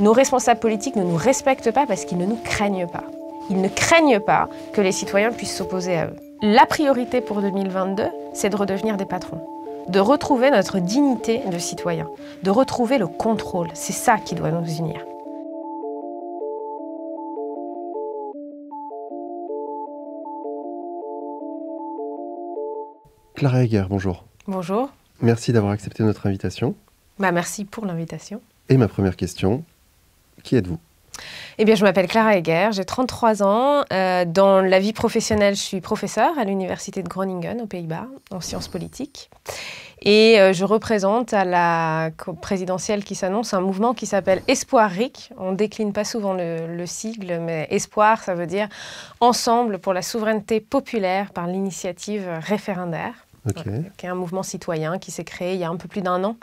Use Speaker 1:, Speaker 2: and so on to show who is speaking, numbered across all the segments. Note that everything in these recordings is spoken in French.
Speaker 1: Nos responsables politiques ne nous respectent pas parce qu'ils ne nous craignent pas. Ils ne craignent pas que les citoyens puissent s'opposer à eux. La priorité pour 2022, c'est de redevenir des patrons de retrouver notre dignité de citoyen, de retrouver le contrôle. C'est ça qui doit nous unir.
Speaker 2: Clara Heger, bonjour. Bonjour. Merci d'avoir accepté notre invitation.
Speaker 1: Bah, merci pour l'invitation.
Speaker 2: Et ma première question, qui êtes-vous
Speaker 1: eh bien, je m'appelle Clara Heger, j'ai 33 ans. Euh, dans la vie professionnelle, je suis professeure à l'université de Groningen aux Pays-Bas en sciences politiques. Et euh, je représente à la présidentielle qui s'annonce un mouvement qui s'appelle Espoir RIC. On décline pas souvent le, sigle, mais Espoir, ça veut dire Ensemble pour la souveraineté populaire par l'initiative référendaire, qui est un mouvement citoyen qui s'est créé il y a un peu plus d'un an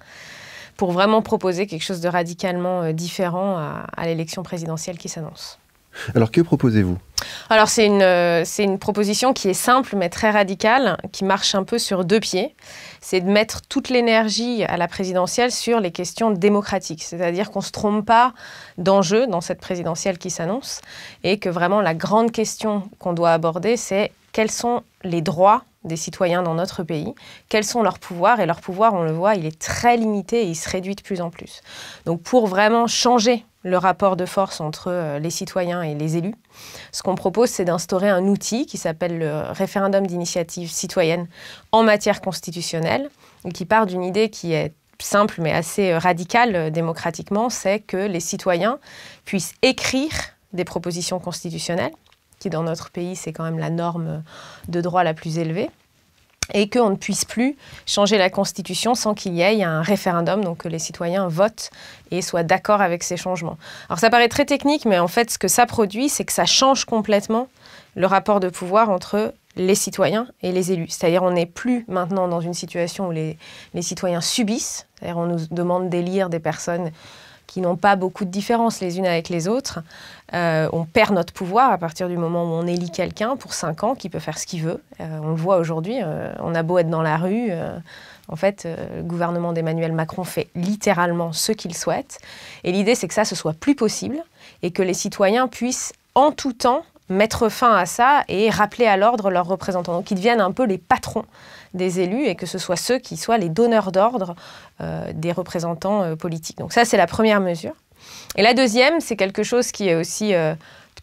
Speaker 1: pour vraiment proposer quelque chose de radicalement euh, différent à, l'élection présidentielle qui s'annonce.
Speaker 2: Alors que proposez-vous
Speaker 1: Alors c'est une, euh, une, proposition qui est simple mais très radicale, qui marche un peu sur deux pieds. C'est de mettre toute l'énergie à la présidentielle sur les questions démocratiques, c'est-à-dire qu'on ne se trompe pas d'enjeu dans cette présidentielle qui s'annonce et que vraiment la grande question qu'on doit aborder, c'est quels sont les droits des citoyens dans notre pays, quels sont leurs pouvoirs. Et leur pouvoir, on le voit, il est très limité et il se réduit de plus en plus. Donc pour vraiment changer le rapport de force entre euh, les citoyens et les élus, ce qu'on propose, c'est d'instaurer un outil qui s'appelle le référendum d'initiative citoyenne en matière constitutionnelle, qui part d'une idée qui est simple mais assez euh, radicale euh, démocratiquement, c'est que les citoyens puissent écrire des propositions constitutionnelles dans notre pays, c'est quand même la norme de droit la plus élevée et qu'on ne puisse plus changer la Constitution sans qu'il y ait un référendum, donc que les citoyens votent et soient d'accord avec ces changements. Alors ça paraît très technique, mais en fait ce que ça produit, c'est que ça change complètement le rapport de pouvoir entre les citoyens et les élus. C'est-à-dire on n'est plus maintenant dans une situation où les, citoyens subissent, c'est-à-dire on nous demande d'élire des personnes qui n'ont pas beaucoup de différences les unes avec les autres. Euh, on perd notre pouvoir à partir du moment où on élit quelqu'un pour cinq ans qui peut faire ce qu'il veut. Euh, on le voit aujourd'hui, euh, on a beau être dans la rue. en fait, le gouvernement d'Emmanuel Macron fait littéralement ce qu'il souhaite. Et l'idée, c'est que ça, ce soit plus possible et que les citoyens puissent en tout temps mettre fin à ça et rappeler à l'ordre leurs représentants. Donc, deviennent un peu les patrons des élus et que ce soit ceux qui soient les donneurs d'ordre euh, des représentants euh, politiques. Donc ça, c'est la première mesure. Et la deuxième, c'est quelque chose qui est aussi euh,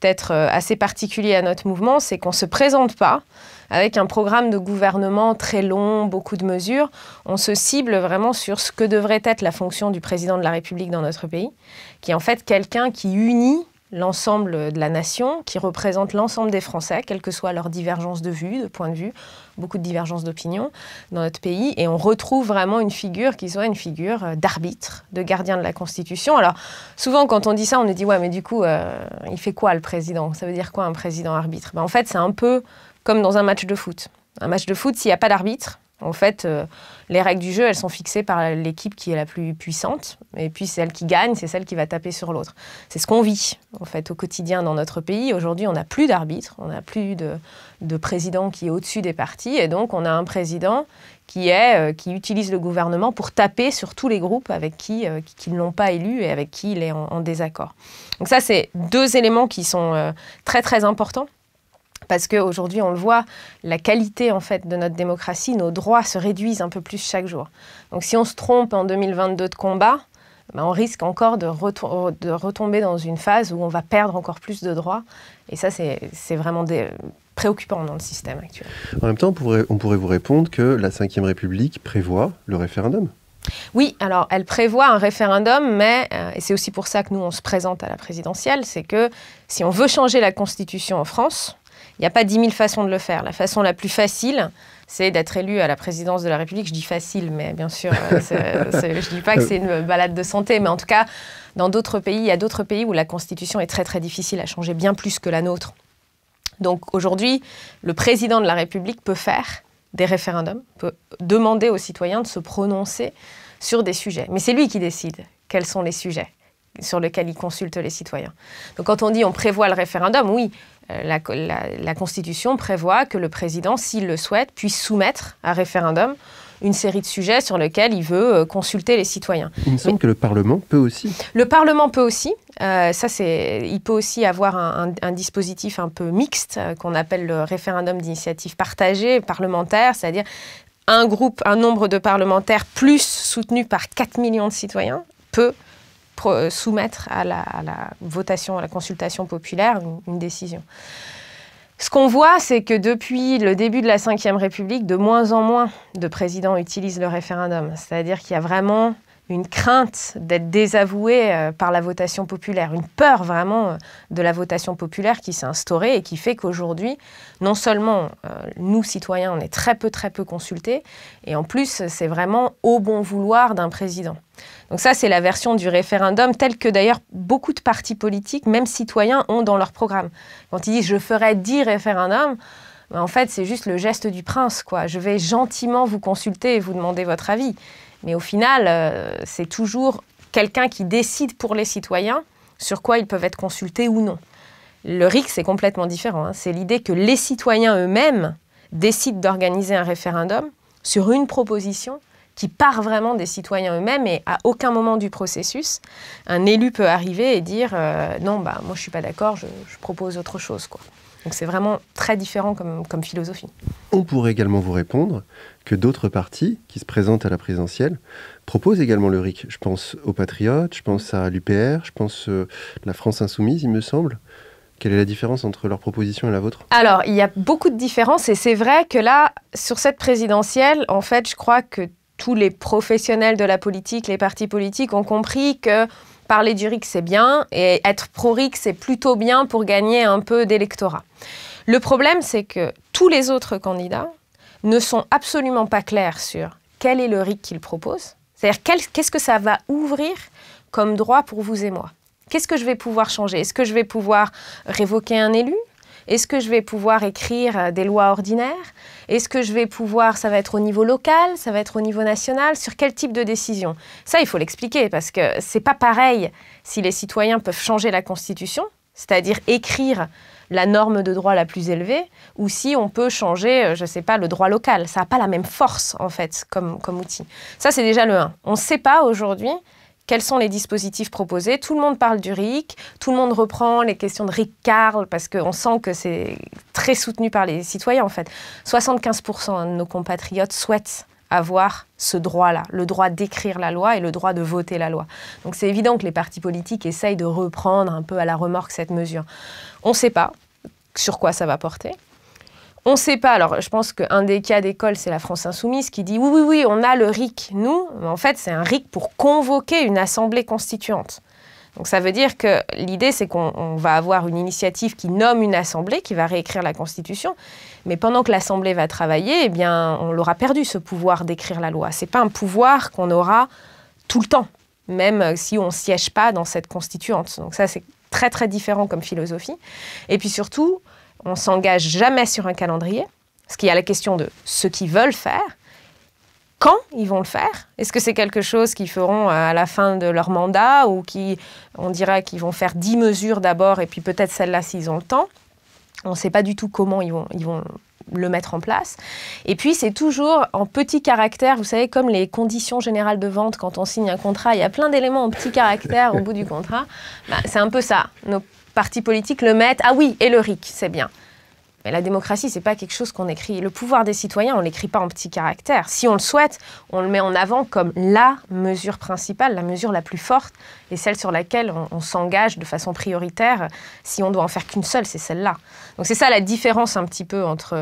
Speaker 1: peut-être assez particulier à notre mouvement, c'est qu'on ne se présente pas avec un programme de gouvernement très long, beaucoup de mesures. On se cible vraiment sur ce que devrait être la fonction du président de la République dans notre pays, qui est en fait quelqu'un qui unit l'ensemble de la nation, qui représente l'ensemble des Français, quelles que soient leurs divergences de vues, de points de vue, beaucoup de divergences d'opinion dans notre pays. Et on retrouve vraiment une figure qui soit une figure euh, d'arbitre, de gardien de la Constitution. Alors, souvent, quand on dit ça, on nous dit Ouais, mais du coup, euh, il fait quoi le président Ça veut dire quoi un président arbitre ben, En fait, c'est un peu comme dans un match de foot. Un match de foot, s'il n'y a pas d'arbitre, en fait, euh, les règles du jeu, elles sont fixées par l'équipe qui est la plus puissante. Et puis, celle qui gagne, c'est celle qui va taper sur l'autre. C'est ce qu'on vit, en fait, au quotidien dans notre pays. Aujourd'hui, on n'a plus d'arbitre, on n'a plus de, président qui est au-dessus des partis. Et donc, on a un président qui, est, euh, qui utilise le gouvernement pour taper sur tous les groupes avec qui, euh, qu'ils ne l'ont pas élu et avec qui il est en désaccord. Donc ça, c'est deux éléments qui sont très, très importants. Parce qu'aujourd'hui, on le voit, la qualité en fait de notre démocratie, nos droits se réduisent un peu plus chaque jour. Donc si on se trompe en 2022 de combat, ben, on risque encore de, de, retomber dans une phase où on va perdre encore plus de droits. Et ça, c'est vraiment préoccupant dans le système actuel.
Speaker 2: En même temps, on pourrait, vous répondre que la Ve République prévoit le référendum.
Speaker 1: Oui, alors elle prévoit un référendum, mais, euh, et c'est aussi pour ça que nous, on se présente à la présidentielle, c'est que si on veut changer la Constitution en France, il n'y a pas 10 000 façons de le faire. La façon la plus facile, c'est d'être élu à la présidence de la République. Je dis facile, mais bien sûr, euh, je ne dis pas que c'est une balade de santé, mais en tout cas, dans d'autres pays, il y a d'autres pays où la Constitution est très très difficile à changer, bien plus que la nôtre. Donc aujourd'hui, le président de la République peut faire des référendums, peut demander aux citoyens de se prononcer sur des sujets. Mais c'est lui qui décide quels sont les sujets sur lesquels il consulte les citoyens. Donc quand on dit on prévoit le référendum, oui, euh, la, Constitution prévoit que le président, s'il le souhaite, puisse soumettre à référendum une série de sujets sur lesquels il veut euh, consulter les citoyens.
Speaker 2: Il me semble que le Parlement peut aussi.
Speaker 1: Le Parlement peut aussi. Euh, ça, c'est, il peut aussi avoir un, dispositif un peu mixte qu'on appelle le référendum d'initiative partagée parlementaire, c'est-à-dire un groupe, un nombre de parlementaires plus soutenu par 4 millions de citoyens peut euh, soumettre à la, votation, à la consultation populaire, une, décision. Ce qu'on voit, c'est que depuis le début de la Ve République, de moins en moins de présidents utilisent le référendum. C'est-à-dire qu'il y a vraiment une crainte d'être désavoué euh, par la votation populaire, une peur vraiment euh, de la votation populaire qui s'est instaurée et qui fait qu'aujourd'hui, non seulement nous, citoyens, on est très peu, très peu consultés, et en plus, c'est vraiment au bon vouloir d'un président. Donc ça, c'est la version du référendum telle que d'ailleurs beaucoup de partis politiques, même citoyens, ont dans leur programme. Quand ils disent je ferai dix référendums, ben, en fait, c'est juste le geste du prince. quoi. Je vais gentiment vous consulter et vous demander votre avis. Mais au final, euh, c'est toujours quelqu'un qui décide pour les citoyens sur quoi ils peuvent être consultés ou non. Le RIC, c'est complètement différent. Hein. C'est l'idée que les citoyens eux-mêmes décident d'organiser un référendum sur une proposition qui part vraiment des citoyens eux-mêmes et à aucun moment du processus, un élu peut arriver et dire euh, non, bah, moi je suis pas d'accord, je, propose autre chose. Quoi. Donc c'est vraiment très différent comme, comme philosophie.
Speaker 2: On pourrait également vous répondre que d'autres partis qui se présentent à la présidentielle proposent également le RIC. Je pense aux Patriotes, je pense à l'UPR, je pense à euh, la France Insoumise, il me semble. Quelle est la différence entre leur proposition et la vôtre
Speaker 1: Alors, il y a beaucoup de différences et c'est vrai que là, sur cette présidentielle, en fait, je crois que tous les professionnels de la politique, les partis politiques ont compris que parler du RIC, c'est bien, et être pro-RIC, c'est plutôt bien pour gagner un peu d'électorat. Le problème, c'est que tous les autres candidats ne sont absolument pas clairs sur quel est le RIC qu'ils proposent, c'est-à-dire qu'est-ce que ça va ouvrir comme droit pour vous et moi. Qu'est-ce que je vais pouvoir changer Est-ce que je vais pouvoir révoquer un élu est-ce que je vais pouvoir écrire euh, des lois ordinaires Est-ce que je vais pouvoir, ça va être au niveau local, ça va être au niveau national Sur quel type de décision Ça, il faut l'expliquer parce que ce c'est pas pareil si les citoyens peuvent changer la Constitution, c'est-à-dire écrire la norme de droit la plus élevée, ou si on peut changer, euh, je ne sais pas, le droit local. Ça n'a pas la même force, en fait, comme, comme outil. Ça, c'est déjà le 1. On ne sait pas aujourd'hui quels sont les dispositifs proposés. Tout le monde parle du RIC, tout le monde reprend les questions de RIC Carl parce qu'on sent que c'est très soutenu par les citoyens en fait. 75% de nos compatriotes souhaitent avoir ce droit-là, le droit d'écrire la loi et le droit de voter la loi. Donc c'est évident que les partis politiques essayent de reprendre un peu à la remorque cette mesure. On ne sait pas sur quoi ça va porter. On ne sait pas. Alors, je pense qu'un des cas d'école, c'est la France Insoumise qui dit oui, oui, oui, on a le RIC, nous. en fait, c'est un RIC pour convoquer une assemblée constituante. Donc, ça veut dire que l'idée, c'est qu'on va avoir une initiative qui nomme une assemblée, qui va réécrire la Constitution. Mais pendant que l'assemblée va travailler, eh bien, on l'aura perdu, ce pouvoir d'écrire la loi. Ce n'est pas un pouvoir qu'on aura tout le temps, même euh, si on ne siège pas dans cette constituante. Donc, ça, c'est très, très différent comme philosophie. Et puis surtout, on s'engage jamais sur un calendrier, parce qu'il y a la question de ce qu'ils veulent faire, quand ils vont le faire Est-ce que c'est quelque chose qu'ils feront euh, à la fin de leur mandat ou qui, on dira qu'ils vont faire dix mesures d'abord et puis peut-être celle-là s'ils ont le temps On ne sait pas du tout comment ils vont, ils vont le mettre en place. Et puis, c'est toujours en petit caractère. vous savez, comme les conditions générales de vente quand on signe un contrat, il y a plein d'éléments en petit caractère au bout du contrat. Bah, c'est un peu ça. Nos partis politiques le mettent. Ah oui, et le RIC, c'est bien. Mais la démocratie, c'est pas quelque chose qu'on écrit. Le pouvoir des citoyens, on l'écrit pas en petits caractères. Si on le souhaite, on le met en avant comme la mesure principale, la mesure la plus forte, et celle sur laquelle on, s'engage de façon prioritaire. Si on doit en faire qu'une seule, c'est celle-là. Donc c'est ça la différence un petit peu entre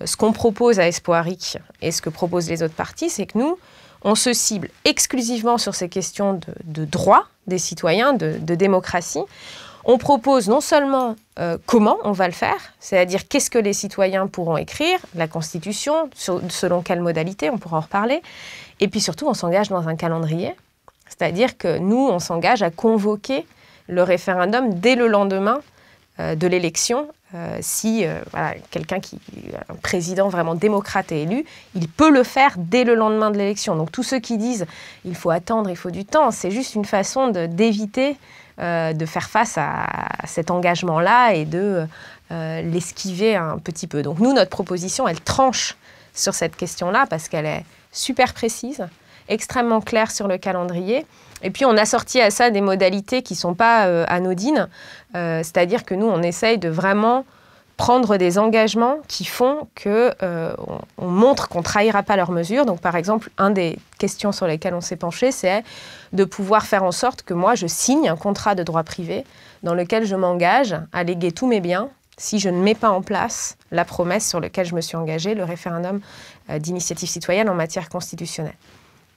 Speaker 1: euh, ce qu'on propose à Espoiric et ce que proposent les autres partis, c'est que nous, on se cible exclusivement sur ces questions de, droit des citoyens, de démocratie. On propose non seulement euh, comment on va le faire, c'est-à-dire qu'est-ce que les citoyens pourront écrire, la Constitution, selon quelle modalité, on pourra en reparler, et puis surtout on s'engage dans un calendrier, c'est-à-dire que nous, on s'engage à convoquer le référendum dès le lendemain euh, de l'élection. Euh, si quelqu'un qui un président vraiment démocrate est élu, il peut le faire dès le lendemain de l'élection. Donc tous ceux qui disent il faut attendre, il faut du temps, c'est juste une façon d'éviter euh, de faire face à cet engagement-là et de euh, l'esquiver un petit peu. Donc nous, notre proposition, elle tranche sur cette question-là parce qu'elle est super précise, extrêmement claire sur le calendrier. Et puis on a sorti à ça des modalités qui ne sont pas euh, anodines, c'est-à-dire que nous, on essaye de vraiment prendre des engagements qui font que euh, montre qu'on trahira pas leurs mesures. Donc, par exemple, une des questions sur lesquelles on s'est penché, c'est de pouvoir faire en sorte que moi, je signe un contrat de droit privé dans lequel je m'engage à léguer tous mes biens si je ne mets pas en place la promesse sur laquelle je me suis engagée, le référendum euh, d'initiative citoyenne en matière constitutionnelle.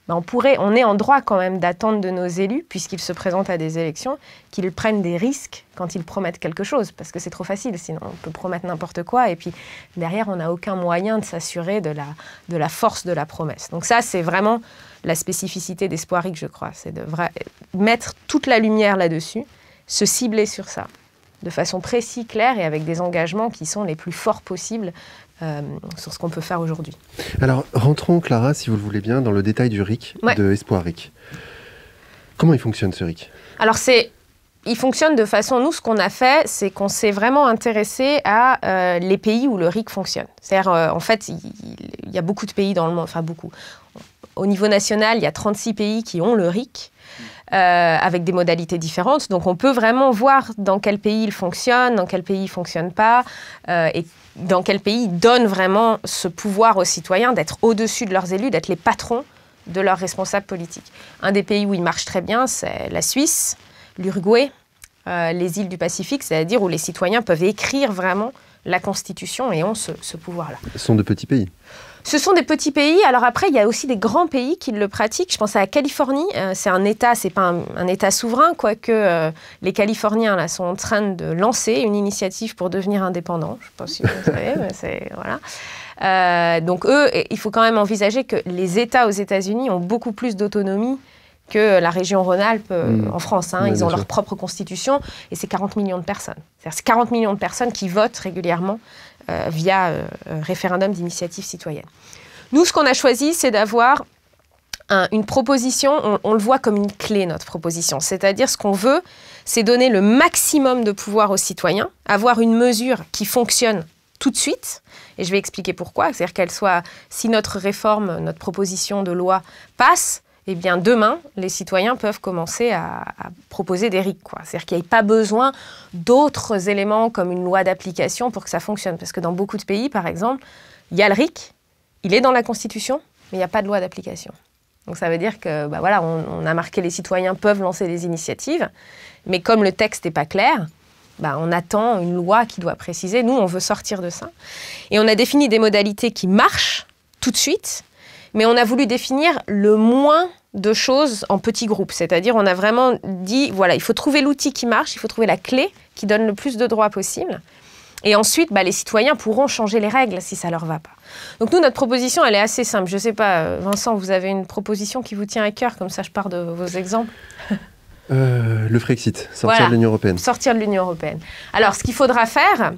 Speaker 1: Ben, on pourrait, on est en droit quand même d'attendre de nos élus, puisqu'ils se présentent à des élections, qu'ils prennent des risques quand ils promettent quelque chose, parce que c'est trop facile, sinon on peut promettre n'importe quoi, et puis derrière, on n'a aucun moyen de s'assurer de la, de la force de la promesse. Donc ça, c'est vraiment la spécificité d'Espoiric, je crois, c'est de mettre toute la lumière là-dessus, se cibler sur ça de façon précise, claire et avec des engagements qui sont les plus forts possibles euh, sur ce qu'on peut faire aujourd'hui.
Speaker 2: Alors, rentrons, Clara, si vous le voulez bien, dans le détail du RIC, de Espoir RIC. Comment il fonctionne ce RIC
Speaker 1: Alors, c'est il fonctionne de façon, nous, ce qu'on a fait, c'est qu'on s'est vraiment intéressé à euh, les pays où le RIC fonctionne. C'est-à-dire, euh, en fait, il, il, y a beaucoup de pays dans le monde, enfin beaucoup. Au niveau national, il y a 36 pays qui ont le RIC. Euh, avec des modalités différentes. Donc on peut vraiment voir dans quel pays il fonctionne, dans quel pays il ne fonctionne pas, euh, et dans quel pays il donne vraiment ce pouvoir aux citoyens d'être au-dessus de leurs élus, d'être les patrons de leurs responsables politiques. Un des pays où il marche très bien, c'est la Suisse, l'Uruguay, euh, les îles du Pacifique, c'est-à-dire où les citoyens peuvent écrire vraiment la Constitution et ont ce, ce pouvoir-là.
Speaker 2: Ce sont de petits pays
Speaker 1: ce sont des petits pays. Alors après, il y a aussi des grands pays qui le pratiquent. Je pense à la Californie. Euh, c'est un État, c'est pas un, État souverain, quoique euh, les Californiens là, sont en train de lancer une initiative pour devenir indépendants. Je ne sais pas si vous savez, c'est. Voilà. Euh, donc eux, il faut quand même envisager que les États aux États-Unis ont beaucoup plus d'autonomie que la région Rhône-Alpes mm. en France. Hein. Ils ont leur propre constitution et c'est 40 millions de personnes. C'est 40 millions de personnes qui votent régulièrement euh, via euh, euh, référendum d'initiative citoyenne. Nous, ce qu'on a choisi, c'est d'avoir une proposition, on, on, le voit comme une clé, notre proposition. C'est-à-dire, ce qu'on veut, c'est donner le maximum de pouvoir aux citoyens, avoir une mesure qui fonctionne tout de suite, et je vais expliquer pourquoi, c'est-à-dire qu'elle soit, si notre réforme, notre proposition de loi passe, eh bien demain, les citoyens peuvent commencer à, proposer des RIC. C'est-à-dire qu'il n'y ait pas besoin d'autres éléments comme une loi d'application pour que ça fonctionne. Parce que dans beaucoup de pays, par exemple, il y a le RIC, il est dans la Constitution, mais il n'y a pas de loi d'application. Donc ça veut dire que, bah voilà, on, a marqué les citoyens peuvent lancer des initiatives, mais comme le texte n'est pas clair, bah on attend une loi qui doit préciser. Nous, on veut sortir de ça. Et on a défini des modalités qui marchent tout de suite, mais on a voulu définir le moins de choses en petits groupes. C'est-à-dire, on a vraiment dit, voilà, il faut trouver l'outil qui marche, il faut trouver la clé qui donne le plus de droits possible. Et ensuite, bah, les citoyens pourront changer les règles si ça leur va pas. Donc nous, notre proposition, elle est assez simple. Je ne sais pas, euh, Vincent, vous avez une proposition qui vous tient à cœur, comme ça je pars de vos exemples.
Speaker 2: Euh, le Frexit, sortir de l'Union européenne.
Speaker 1: Sortir de l'Union européenne. Alors, ce qu'il faudra faire,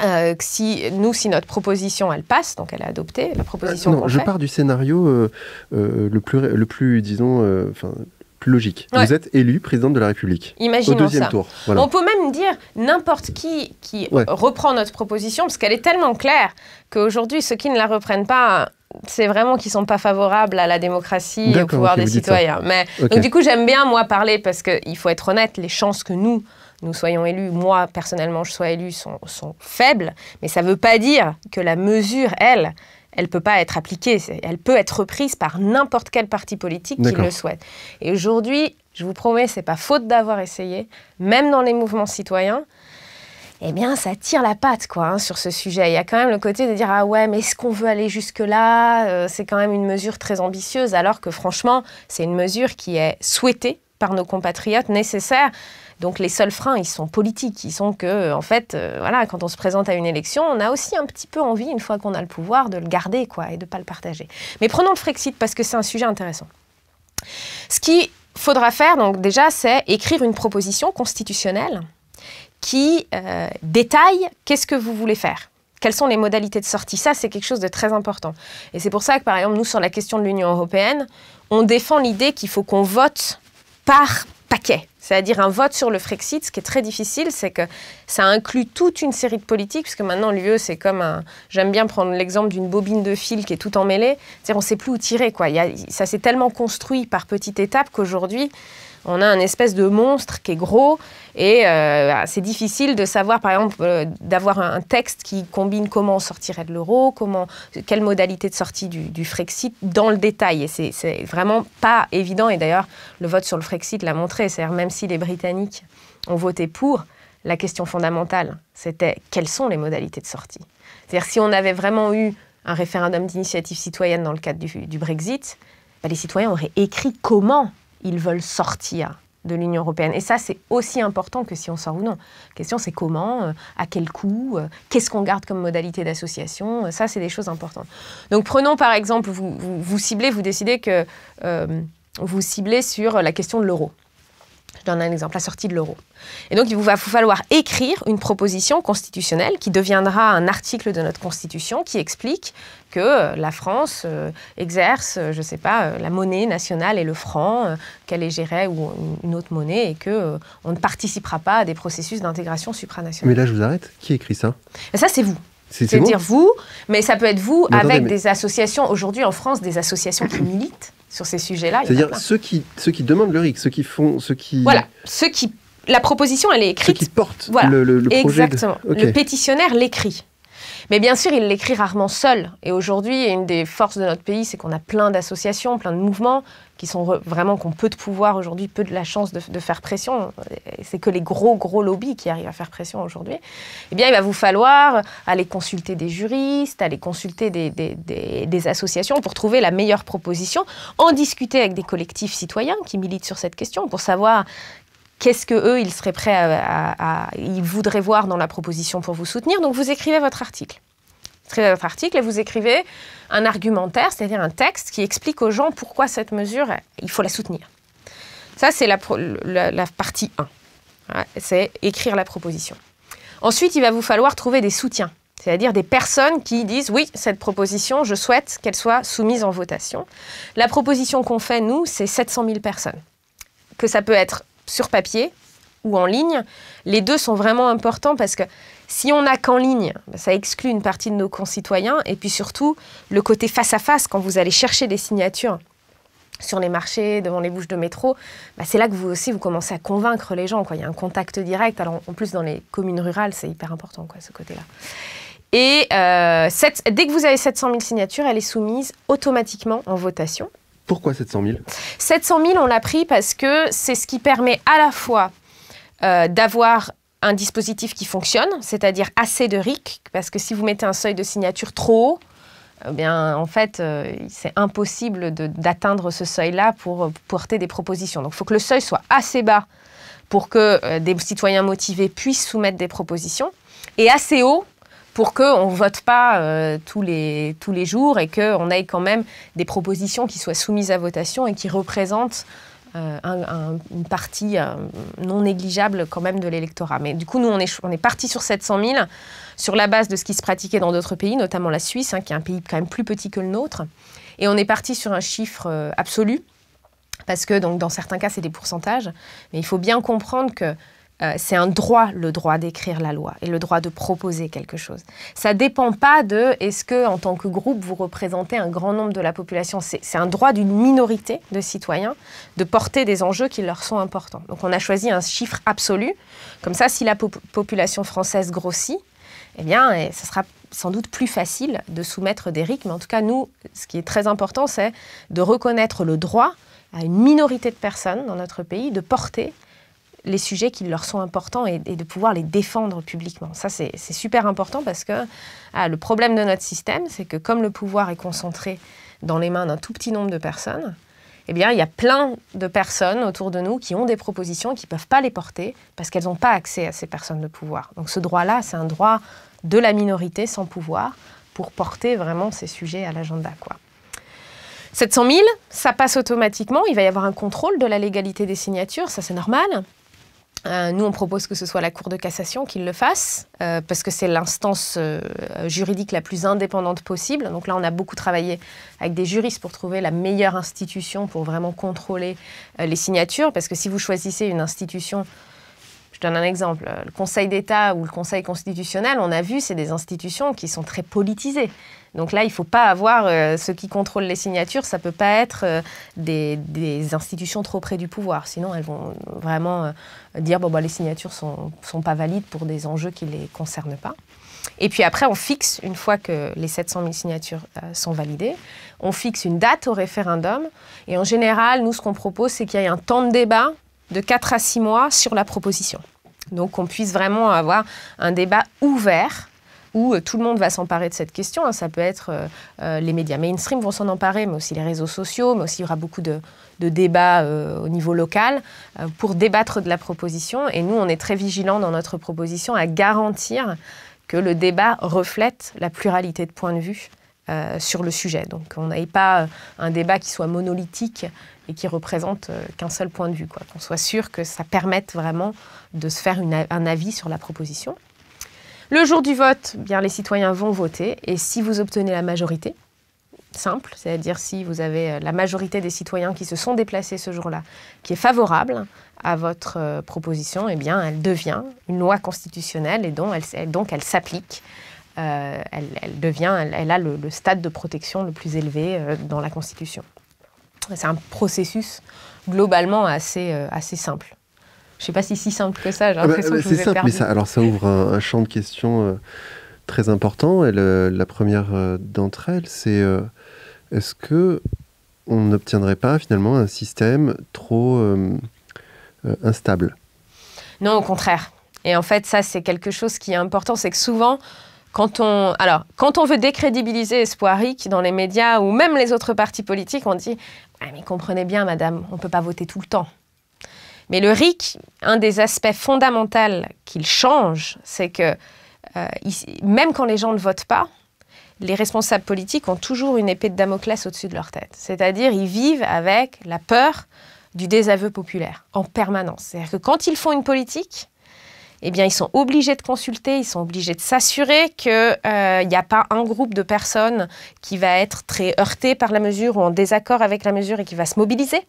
Speaker 1: euh, que si nous, si notre proposition elle passe, donc elle est adoptée, la proposition. Euh, non, je pars
Speaker 2: du scénario euh, euh, le plus, le plus, disons, enfin logique. Vous êtes élu président de la République. Imaginons au deuxième tour. On peut
Speaker 1: même dire n'importe qui qui reprend notre proposition, parce qu'elle est tellement claire qu'aujourd'hui, ceux qui ne la reprennent pas, c'est vraiment qu'ils ne sont pas favorables à la démocratie et au pouvoir des citoyens. Mais, Donc du coup, j'aime bien, moi, parler, parce qu'il faut être honnête, les chances que nous, nous soyons élus, moi personnellement je sois élu, sont, faibles, mais ça ne veut pas dire que la mesure, elle, elle ne peut pas être appliquée, elle peut être reprise par n'importe quel parti politique qui le souhaite. Et aujourd'hui, je vous promets, c'est pas faute d'avoir essayé, même dans les mouvements citoyens, eh bien, ça tire la patte, quoi, hein, sur ce sujet. Il y a quand même le côté de dire ah ouais, mais est-ce qu'on veut aller jusque là euh, C'est quand même une mesure très ambitieuse, alors que franchement, c'est une mesure qui est souhaitée par nos compatriotes, nécessaire. Donc les seuls freins, ils sont politiques, ils sont que, en fait, euh, voilà, quand on se présente à une élection, on a aussi un petit peu envie, une fois qu'on a le pouvoir, de le garder, quoi, et de ne pas le partager. Mais prenons le Frexit parce que c'est un sujet intéressant. Ce qu'il faudra faire, donc déjà, c'est écrire une proposition constitutionnelle qui euh, détaille qu'est-ce que vous voulez faire. Quelles sont les modalités de sortie Ça, c'est quelque chose de très important. Et c'est pour ça que, par exemple, nous, sur la question de l'Union européenne, on défend l'idée qu'il faut qu'on vote par paquet c'est-à-dire un vote sur le Frexit. Ce qui est très difficile, c'est que ça inclut toute une série de politiques, puisque maintenant l'UE, c'est comme un. J'aime bien prendre l'exemple d'une bobine de fil qui est tout emmêlée. C'est-à-dire, on ne sait plus où tirer. Quoi. ça s'est tellement construit par petites étapes qu'aujourd'hui, on a un espèce de monstre qui est gros et euh, bah, c'est difficile de savoir, par exemple, euh, d'avoir un texte qui combine comment on sortirait de l'euro, comment, quelle modalité de sortie du, du Frexit dans le détail. Et c'est vraiment pas évident. Et d'ailleurs, le vote sur le Frexit l'a montré. C'est-à-dire, même si les Britanniques ont voté pour, la question fondamentale, c'était quelles sont les modalités de sortie. C'est-à-dire, si on avait vraiment eu un référendum d'initiative citoyenne dans le cadre du, du Brexit, bah, les citoyens auraient écrit comment ils veulent sortir de l'Union européenne. Et ça, c'est aussi important que si on sort ou non. La question, c'est comment, euh, à quel coût, euh, qu'est-ce qu'on garde comme modalité d'association. Euh, ça, c'est des choses importantes. Donc, prenons par exemple, vous ciblez, vous décidez que vous ciblez sur la question de l'euro. Je donne un exemple, la sortie de l'euro. Et donc, il va falloir écrire une proposition constitutionnelle qui deviendra un article de notre Constitution qui explique que euh, la France euh, exerce, euh, je ne sais pas, la monnaie nationale et le franc, qu'elle est gérée ou une autre monnaie, et que on ne participera pas à des processus d'intégration supranationale. Mais là,
Speaker 2: je vous arrête. Qui écrit ça
Speaker 1: Ça, c'est vous. C'est-à-dire vous, mais ça peut être vous avec des associations, aujourd'hui en France, des associations qui militent sur ces sujets-là. C'est-à-dire ceux
Speaker 2: qui, ceux qui demandent le RIC, ceux qui font, ceux qui... Voilà,
Speaker 1: ceux qui... La proposition, elle est écrite. Ceux qui portent le, le, projet. Exactement. Le pétitionnaire l'écrit. Mais bien sûr, il l'écrit rarement seul. Et aujourd'hui, une des forces de notre pays, c'est qu'on a plein d'associations, plein de mouvements qui sont vraiment qu'on peu de pouvoir aujourd'hui, peu de la chance de, faire pression. C'est que les gros gros lobbies qui arrivent à faire pression aujourd'hui. Eh bien, il va vous falloir aller consulter des juristes, aller consulter des, des, associations pour trouver la meilleure proposition, en discuter avec des collectifs citoyens qui militent sur cette question pour savoir qu'est-ce que eux ils seraient prêts à, ils voudraient voir dans la proposition pour vous soutenir. Donc vous écrivez votre article dans votre article, et vous écrivez un argumentaire, c'est-à-dire un texte qui explique aux gens pourquoi cette mesure, il faut la soutenir. Ça, c'est la, partie 1. c'est écrire la proposition. Ensuite, il va vous falloir trouver des soutiens, c'est-à-dire des personnes qui disent oui, cette proposition, je souhaite qu'elle soit soumise en votation. La proposition qu'on fait, nous, c'est 700 000 personnes. Que ça peut être sur papier ou en ligne, les deux sont vraiment importants parce que si on n'a qu'en ligne, ça exclut une partie de nos concitoyens. Et puis surtout, le côté face à face, quand vous allez chercher des signatures sur les marchés, devant les bouches de métro, bah, c'est là que vous aussi, vous commencez à convaincre les gens. Il y a un contact direct. Alors, en plus, dans les communes rurales, c'est hyper important, quoi, ce côté-là. Et euh, dès que vous avez 700 000 signatures, elle est soumise automatiquement en votation.
Speaker 2: Pourquoi 700 000
Speaker 1: 700 000, on l'a pris parce que c'est ce qui permet à la fois euh, d'avoir un dispositif qui fonctionne, c'est-à-dire assez de RIC, parce que si vous mettez un seuil de signature trop haut, eh bien, en fait, euh, c'est impossible d'atteindre ce seuil-là euh, pour porter des propositions. Donc, il faut que le seuil soit assez bas pour que euh, des citoyens motivés puissent soumettre des propositions, et assez haut pour qu'on ne vote pas tous, les, tous les jours et qu'on ait quand même des propositions qui soient soumises à votation et qui représentent euh, une partie euh, non négligeable quand même de l'électorat. Mais du coup, nous, on est, on parti sur 700 000, sur la base de ce qui se pratiquait dans d'autres pays, notamment la Suisse, hein, qui est un pays quand même plus petit que le nôtre. Et on est parti sur un chiffre euh, absolu, parce que donc, dans certains cas, c'est des pourcentages. Mais il faut bien comprendre que euh, c'est un droit, le droit d'écrire la loi et le droit de proposer quelque chose. Ça dépend pas de est-ce que, en tant que groupe, vous représentez un grand nombre de la population. C'est un droit d'une minorité de citoyens de porter des enjeux qui leur sont importants. Donc, on a choisi un chiffre absolu. Comme ça, si la population française grossit, eh bien, ce eh, sera sans doute plus facile de soumettre des RIC. Mais en tout cas, nous, ce qui est très important, c'est de reconnaître le droit à une minorité de personnes dans notre pays de porter les sujets qui leur sont importants et, de pouvoir les défendre publiquement. Ça, c'est super important parce que ah, le problème de notre système, c'est que comme le pouvoir est concentré dans les mains d'un tout petit nombre de personnes, eh bien, il y a plein de personnes autour de nous qui ont des propositions qui ne peuvent pas les porter parce qu'elles n'ont pas accès à ces personnes de pouvoir. Donc ce droit-là, c'est un droit de la minorité sans pouvoir pour porter vraiment ces sujets à l'agenda. 700 000, ça passe automatiquement, il va y avoir un contrôle de la légalité des signatures, ça c'est normal. Euh, nous, on propose que ce soit la Cour de cassation qui le fasse, euh, parce que c'est l'instance euh, juridique la plus indépendante possible. Donc là, on a beaucoup travaillé avec des juristes pour trouver la meilleure institution pour vraiment contrôler les signatures, parce que si vous choisissez une institution je donne un exemple. Le Conseil d'État ou le Conseil constitutionnel, on a vu, c'est des institutions qui sont très politisées. Donc là, il ne faut pas avoir euh, ceux qui contrôlent les signatures, ça ne peut pas être euh, des, institutions trop près du pouvoir. Sinon, elles vont vraiment euh, dire bon, bah, les signatures ne sont, sont, pas valides pour des enjeux qui ne les concernent pas. Et puis après, on fixe, une fois que les 700 000 signatures sont validées, on fixe une date au référendum. Et en général, nous, ce qu'on propose, c'est qu'il y ait un temps de débat de 4 à 6 mois sur la proposition. Donc qu'on puisse vraiment avoir un débat ouvert euh, tout le monde va s'emparer de cette question. Hein. Ça peut être euh, euh, les médias mainstream vont s'en emparer, mais aussi les réseaux sociaux, mais aussi il y aura beaucoup de, débats au niveau local pour débattre de la proposition. Et nous, on est très vigilants dans notre proposition à garantir que le débat reflète la pluralité de points de vue sur le sujet. Donc on n'ait pas un débat qui soit monolithique et qui représente qu'un seul point de vue. Qu'on soit sûr que ça permette vraiment de se faire un avis sur la proposition. Le jour du vote, bien les citoyens vont voter et si vous obtenez la majorité, simple, c'est-à-dire si vous avez euh, la majorité des citoyens qui se sont déplacés ce jour-là, qui est favorable à votre euh, proposition, eh bien elle devient une loi constitutionnelle et donc elle, s'applique. Euh, elle, devient, elle, a le, stade de protection le plus élevé dans la Constitution. C'est un processus globalement assez simple. Je ne sais pas si si simple que ça. J'ai ah bah, l'impression vous simple, perdu. mais ça,
Speaker 2: alors ça ouvre un, champ de questions euh, très important. Et la première euh, d'entre elles, c'est euh, est-ce que on n'obtiendrait pas finalement un système trop instable
Speaker 1: Non, au contraire. Et en fait, ça, c'est quelque chose qui est important, c'est que souvent, quand on, alors, quand on veut décrédibiliser Espoiric dans les médias ou même les autres partis politiques, on dit ah, mais comprenez bien, madame, on ne peut pas voter tout le temps. Mais le RIC, un des aspects fondamentaux qu'il change, c'est que euh, même quand les gens ne votent pas, les responsables politiques ont toujours une épée de Damoclès au-dessus de leur tête. C'est-à-dire, ils vivent avec la peur du désaveu populaire en permanence. C'est-à-dire que quand ils font une politique, eh bien, ils sont obligés de consulter, ils sont obligés de s'assurer qu'il euh, n'y a pas un groupe de personnes qui va être très heurté par la mesure ou en désaccord avec la mesure et qui va se mobiliser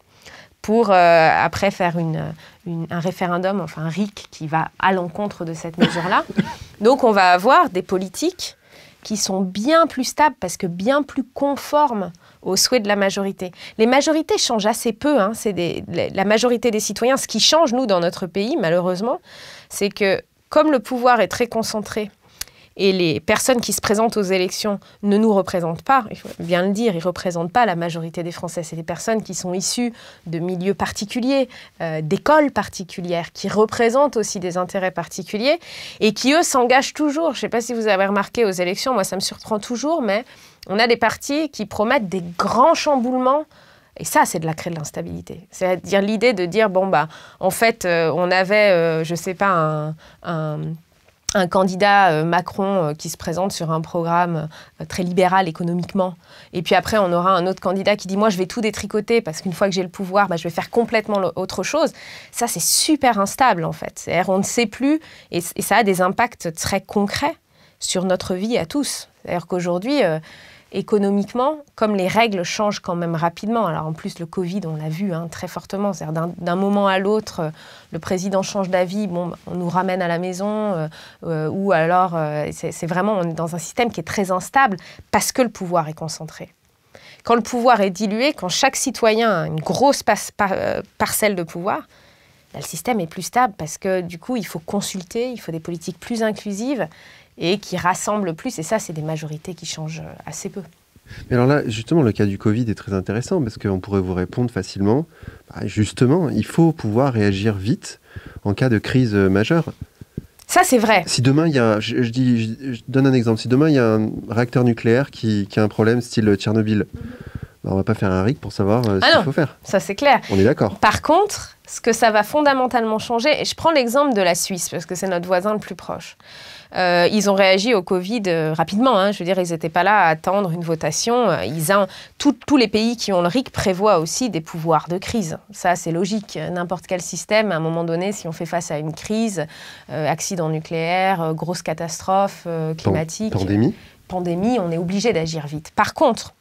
Speaker 1: pour euh, après faire un référendum, enfin un RIC qui va à l'encontre de cette mesure-là. Donc on va avoir des politiques qui sont bien plus stables parce que bien plus conformes aux souhaits de la majorité. Les majorités changent assez peu. Hein. C'est la majorité des citoyens. Ce qui change, nous, dans notre pays, malheureusement, c'est que comme le pouvoir est très concentré et les personnes qui se présentent aux élections ne nous représentent pas, il faut bien le dire, ils ne représentent pas la majorité des Français. C'est des personnes qui sont issues de milieux particuliers, euh, d'écoles particulières, qui représentent aussi des intérêts particuliers et qui, eux, s'engagent toujours. Je ne sais pas si vous avez remarqué aux élections, moi ça me surprend toujours, mais on a des partis qui promettent des grands chamboulements. Et ça, c'est de la créer de l'instabilité. C'est-à-dire l'idée de dire, bon, bah, en fait, euh, on avait, euh, je ne sais pas, un, un un candidat euh, Macron euh, qui se présente sur un programme euh, très libéral économiquement. Et puis après, on aura un autre candidat qui dit Moi, je vais tout détricoter parce qu'une fois que j'ai le pouvoir, bah, je vais faire complètement autre chose. Ça, c'est super instable en fait. on ne sait plus et, ça a des impacts très concrets sur notre vie à tous. D'ailleurs qu'aujourd'hui, économiquement, comme les règles changent quand même rapidement, alors en plus le Covid, on l'a vu hein, très fortement, c'est-à-dire d'un moment à l'autre, euh, le président change d'avis, bon, bah, on nous ramène à la maison, euh, euh, ou alors c'est vraiment, on est dans un système qui est très instable parce que le pouvoir est concentré. Quand le pouvoir est dilué, quand chaque citoyen a une grosse parcelle de pouvoir, bah, le système est plus stable parce que du coup, il faut consulter, il faut des politiques plus inclusives et qui rassemble plus. Et ça, c'est des majorités qui changent euh, assez peu.
Speaker 2: Mais alors là, justement, le cas du Covid est très intéressant parce qu'on pourrait vous répondre facilement. Bah, justement, il faut pouvoir réagir vite en cas de crise euh, majeure.
Speaker 1: Ça, c'est vrai. Si
Speaker 2: demain, il y a, je, dis, je, donne un exemple, si demain, il y a un réacteur nucléaire qui, a un problème style Tchernobyl, bah, on ne va pas faire un RIC pour savoir euh, ce ah
Speaker 1: qu'il faut faire. Ça, c'est clair. On est d'accord. Par contre, ce que ça va fondamentalement changer, et je prends l'exemple de la Suisse, parce que c'est notre voisin le plus proche. Euh, ils ont réagi au Covid euh, rapidement. Hein. je veux dire, ils n'étaient pas là à attendre une votation. Euh, ils ont, tous les pays qui ont le RIC prévoient aussi des pouvoirs de crise. Ça, c'est logique. N'importe quel système, à un moment donné, si on fait face à une crise, accident nucléaire, grosse catastrophe climatique, pandémie. pandémie, on est obligé d'agir vite. Par contre,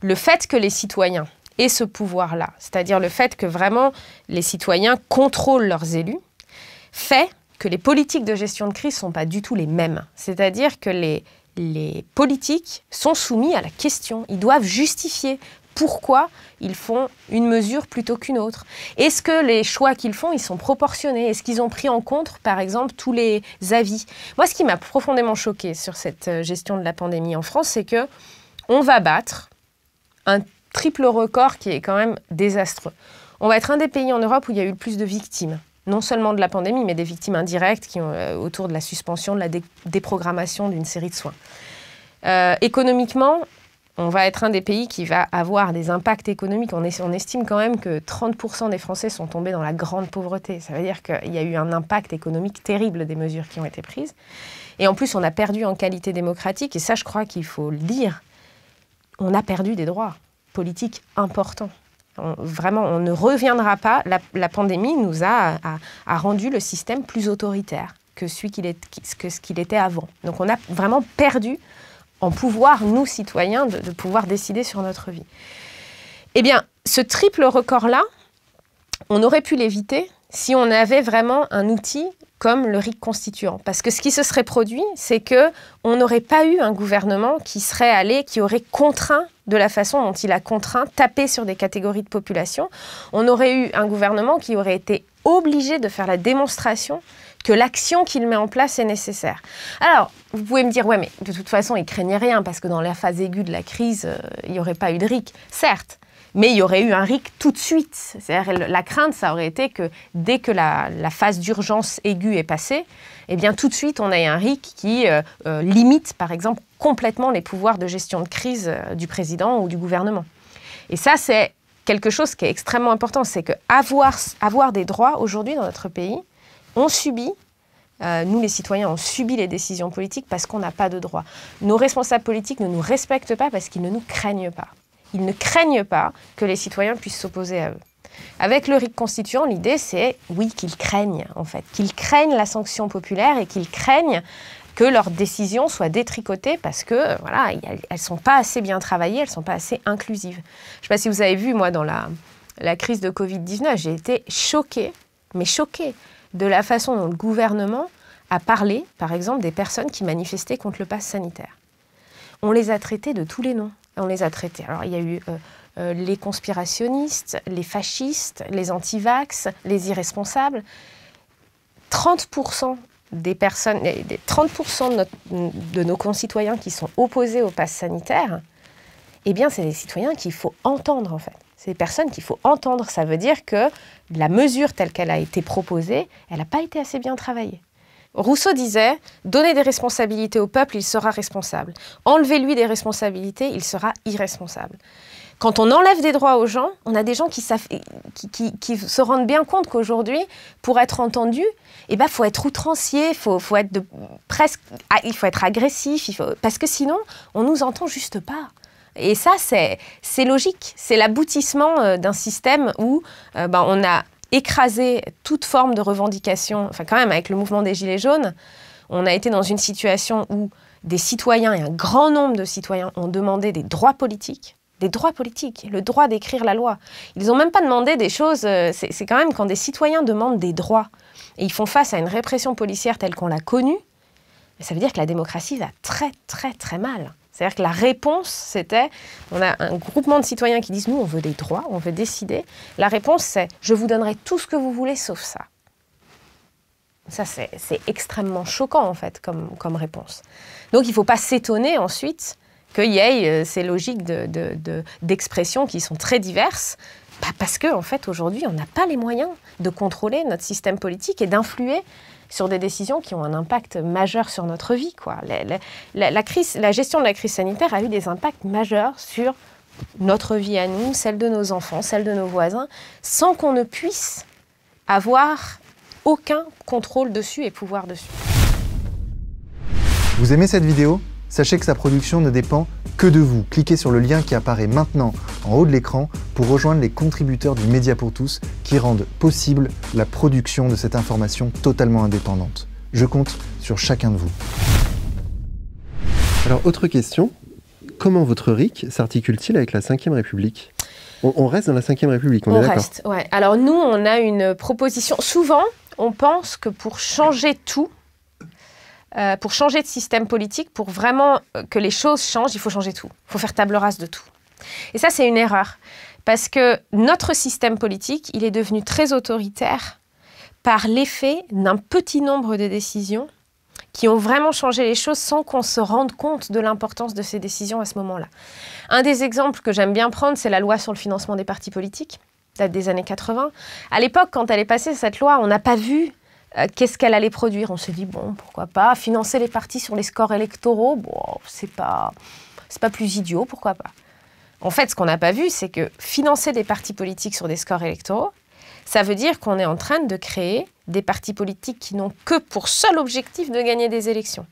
Speaker 1: le fait que les citoyens et ce pouvoir-là, c'est-à-dire le fait que vraiment les citoyens contrôlent leurs élus, fait que les politiques de gestion de crise ne sont pas du tout les mêmes. C'est-à-dire que les, les politiques sont soumis à la question. Ils doivent justifier pourquoi ils font une mesure plutôt qu'une autre. Est-ce que les choix qu'ils font, ils sont proportionnés Est-ce qu'ils ont pris en compte, par exemple, tous les avis Moi, ce qui m'a profondément choqué sur cette euh, gestion de la pandémie en France, c'est que on va battre un triple record qui est quand même désastreux. On va être un des pays en Europe où il y a eu le plus de victimes, non seulement de la pandémie, mais des victimes indirectes qui euh, autour de la suspension, de la déprogrammation d'une série de soins. Euh, économiquement, on va être un des pays qui va avoir des impacts économiques. On, on estime quand même que 30% des Français sont tombés dans la grande pauvreté. Ça veut dire qu'il y a eu un impact économique terrible des mesures qui ont été prises. Et en plus, on a perdu en qualité démocratique. Et ça, je crois qu'il faut le dire. On a perdu des droits politique important. vraiment, on ne reviendra pas. La, pandémie nous a, rendu le système plus autoritaire que, celui qu'il est, que ce qu'il était avant. Donc on a vraiment perdu en pouvoir, nous citoyens, de, de pouvoir décider sur notre vie. Eh bien, ce triple record-là, on aurait pu l'éviter si on avait vraiment un outil comme le RIC constituant. Parce que ce qui se serait produit, c'est que on n'aurait pas eu un gouvernement qui serait allé, qui aurait contraint de la façon dont il a contraint, tapé sur des catégories de population. On aurait eu un gouvernement qui aurait été obligé de faire la démonstration que l'action qu'il met en place est nécessaire. Alors, vous pouvez me dire, ouais, mais de toute façon, il craignait rien parce que dans la phase aiguë de la crise, euh, il n'y aurait pas eu de RIC. Certes, mais il y aurait eu un RIC tout de suite. la crainte, ça aurait été que dès que la, phase d'urgence aiguë est passée, eh bien tout de suite on ait un RIC qui euh, euh, limite, par exemple, complètement les pouvoirs de gestion de crise euh, du président ou du gouvernement. Et ça, c'est quelque chose qui est extrêmement important, c'est que avoir, des droits aujourd'hui dans notre pays, on subit nous, les citoyens, on subit les décisions politiques parce qu'on n'a pas de droits. Nos responsables politiques ne nous respectent pas parce qu'ils ne nous craignent pas ils ne craignent pas que les citoyens puissent s'opposer à eux. Avec le RIC constituant, l'idée c'est, oui, qu'ils craignent, en fait, qu'ils craignent la sanction populaire et qu'ils craignent que leurs décisions soient détricotées parce que, euh, voilà, elles ne sont pas assez bien travaillées, elles ne sont pas assez inclusives. Je ne sais pas si vous avez vu, moi, dans la, la crise de Covid-19, j'ai été choquée, mais choquée, de la façon dont le gouvernement a parlé, par exemple, des personnes qui manifestaient contre le pass sanitaire. On les a traités de tous les noms. On les a traités. Alors, il y a eu euh, euh, les conspirationnistes, les fascistes, les antivax, les irresponsables. 30% des personnes, de, de, nos concitoyens qui sont opposés au pass sanitaire, eh bien, c'est des citoyens qu'il faut entendre, en fait. C'est des personnes qu'il faut entendre. Ça veut dire que la mesure telle qu'elle a été proposée, elle n'a pas été assez bien travaillée. Rousseau disait Donnez des responsabilités au peuple, il sera responsable. Enlevez-lui des responsabilités, il sera irresponsable. Quand on enlève des droits aux gens, on a des gens qui, se rendent bien compte qu'aujourd'hui, pour être entendu, eh ben, faut être outrancier, faut, être presque, ah, il faut être agressif, parce que sinon, on nous entend juste pas. Et ça, c'est logique. C'est l'aboutissement euh, d'un système où euh, ben, on a écraser toute forme de revendication, enfin quand même avec le mouvement des Gilets jaunes, on a été dans une situation où des citoyens et un grand nombre de citoyens ont demandé des droits politiques, des droits politiques, le droit d'écrire la loi. Ils n'ont même pas demandé des choses, euh, c'est quand même quand des citoyens demandent des droits et ils font face à une répression policière telle qu'on l'a connue, ça veut dire que la démocratie va très très très mal. C'est-à-dire que la réponse, c'était, on a un groupement de citoyens qui disent, nous, on veut des droits, on veut décider. La réponse, c'est, je vous donnerai tout ce que vous voulez sauf ça. Ça, c'est extrêmement choquant, en fait, comme, réponse. Donc, il ne faut pas s'étonner ensuite qu'il y ait euh, ces logiques d'expression qui sont très diverses, bah, parce que, en fait, aujourd'hui, on n'a pas les moyens de contrôler notre système politique et d'influer sur des décisions qui ont un impact majeur sur notre vie. Quoi. La, crise, la gestion de la crise sanitaire a eu des impacts majeurs sur notre vie à nous, celle de nos enfants, celle de nos voisins, sans qu'on ne puisse avoir aucun contrôle dessus et pouvoir dessus.
Speaker 2: Vous aimez cette vidéo Sachez que sa production ne dépend que de vous. Cliquez sur le lien qui apparaît maintenant en haut de l'écran pour rejoindre les contributeurs du Média pour tous qui rendent possible la production de cette information totalement indépendante. Je compte sur chacun de vous. Alors, autre question, comment votre RIC s'articule-t-il avec la Ve République on, reste dans la Ve République, on, est d'accord reste,
Speaker 1: ouais. Alors nous, on a une proposition. Souvent, on pense que pour changer tout, euh, pour changer de système politique, pour vraiment euh, que les choses changent, il faut changer tout. Il faut faire table rase de tout. Et ça, c'est une erreur. Parce que notre système politique, il est devenu très autoritaire par l'effet d'un petit nombre de décisions qui ont vraiment changé les choses sans qu'on se rende compte de l'importance de ces décisions à ce moment-là. Un des exemples que j'aime bien prendre, c'est la loi sur le financement des partis politiques, date des années 80. À l'époque, quand elle est passée, cette loi, on n'a pas vu euh, qu'est-ce qu'elle allait produire On se dit, bon, pourquoi pas. Financer les partis sur les scores électoraux, bon, c'est pas, pas plus idiot, pourquoi pas. En fait, ce qu'on n'a pas vu, c'est que financer des partis politiques sur des scores électoraux, ça veut dire qu'on est en train de créer des partis politiques qui n'ont que pour seul objectif de gagner des élections.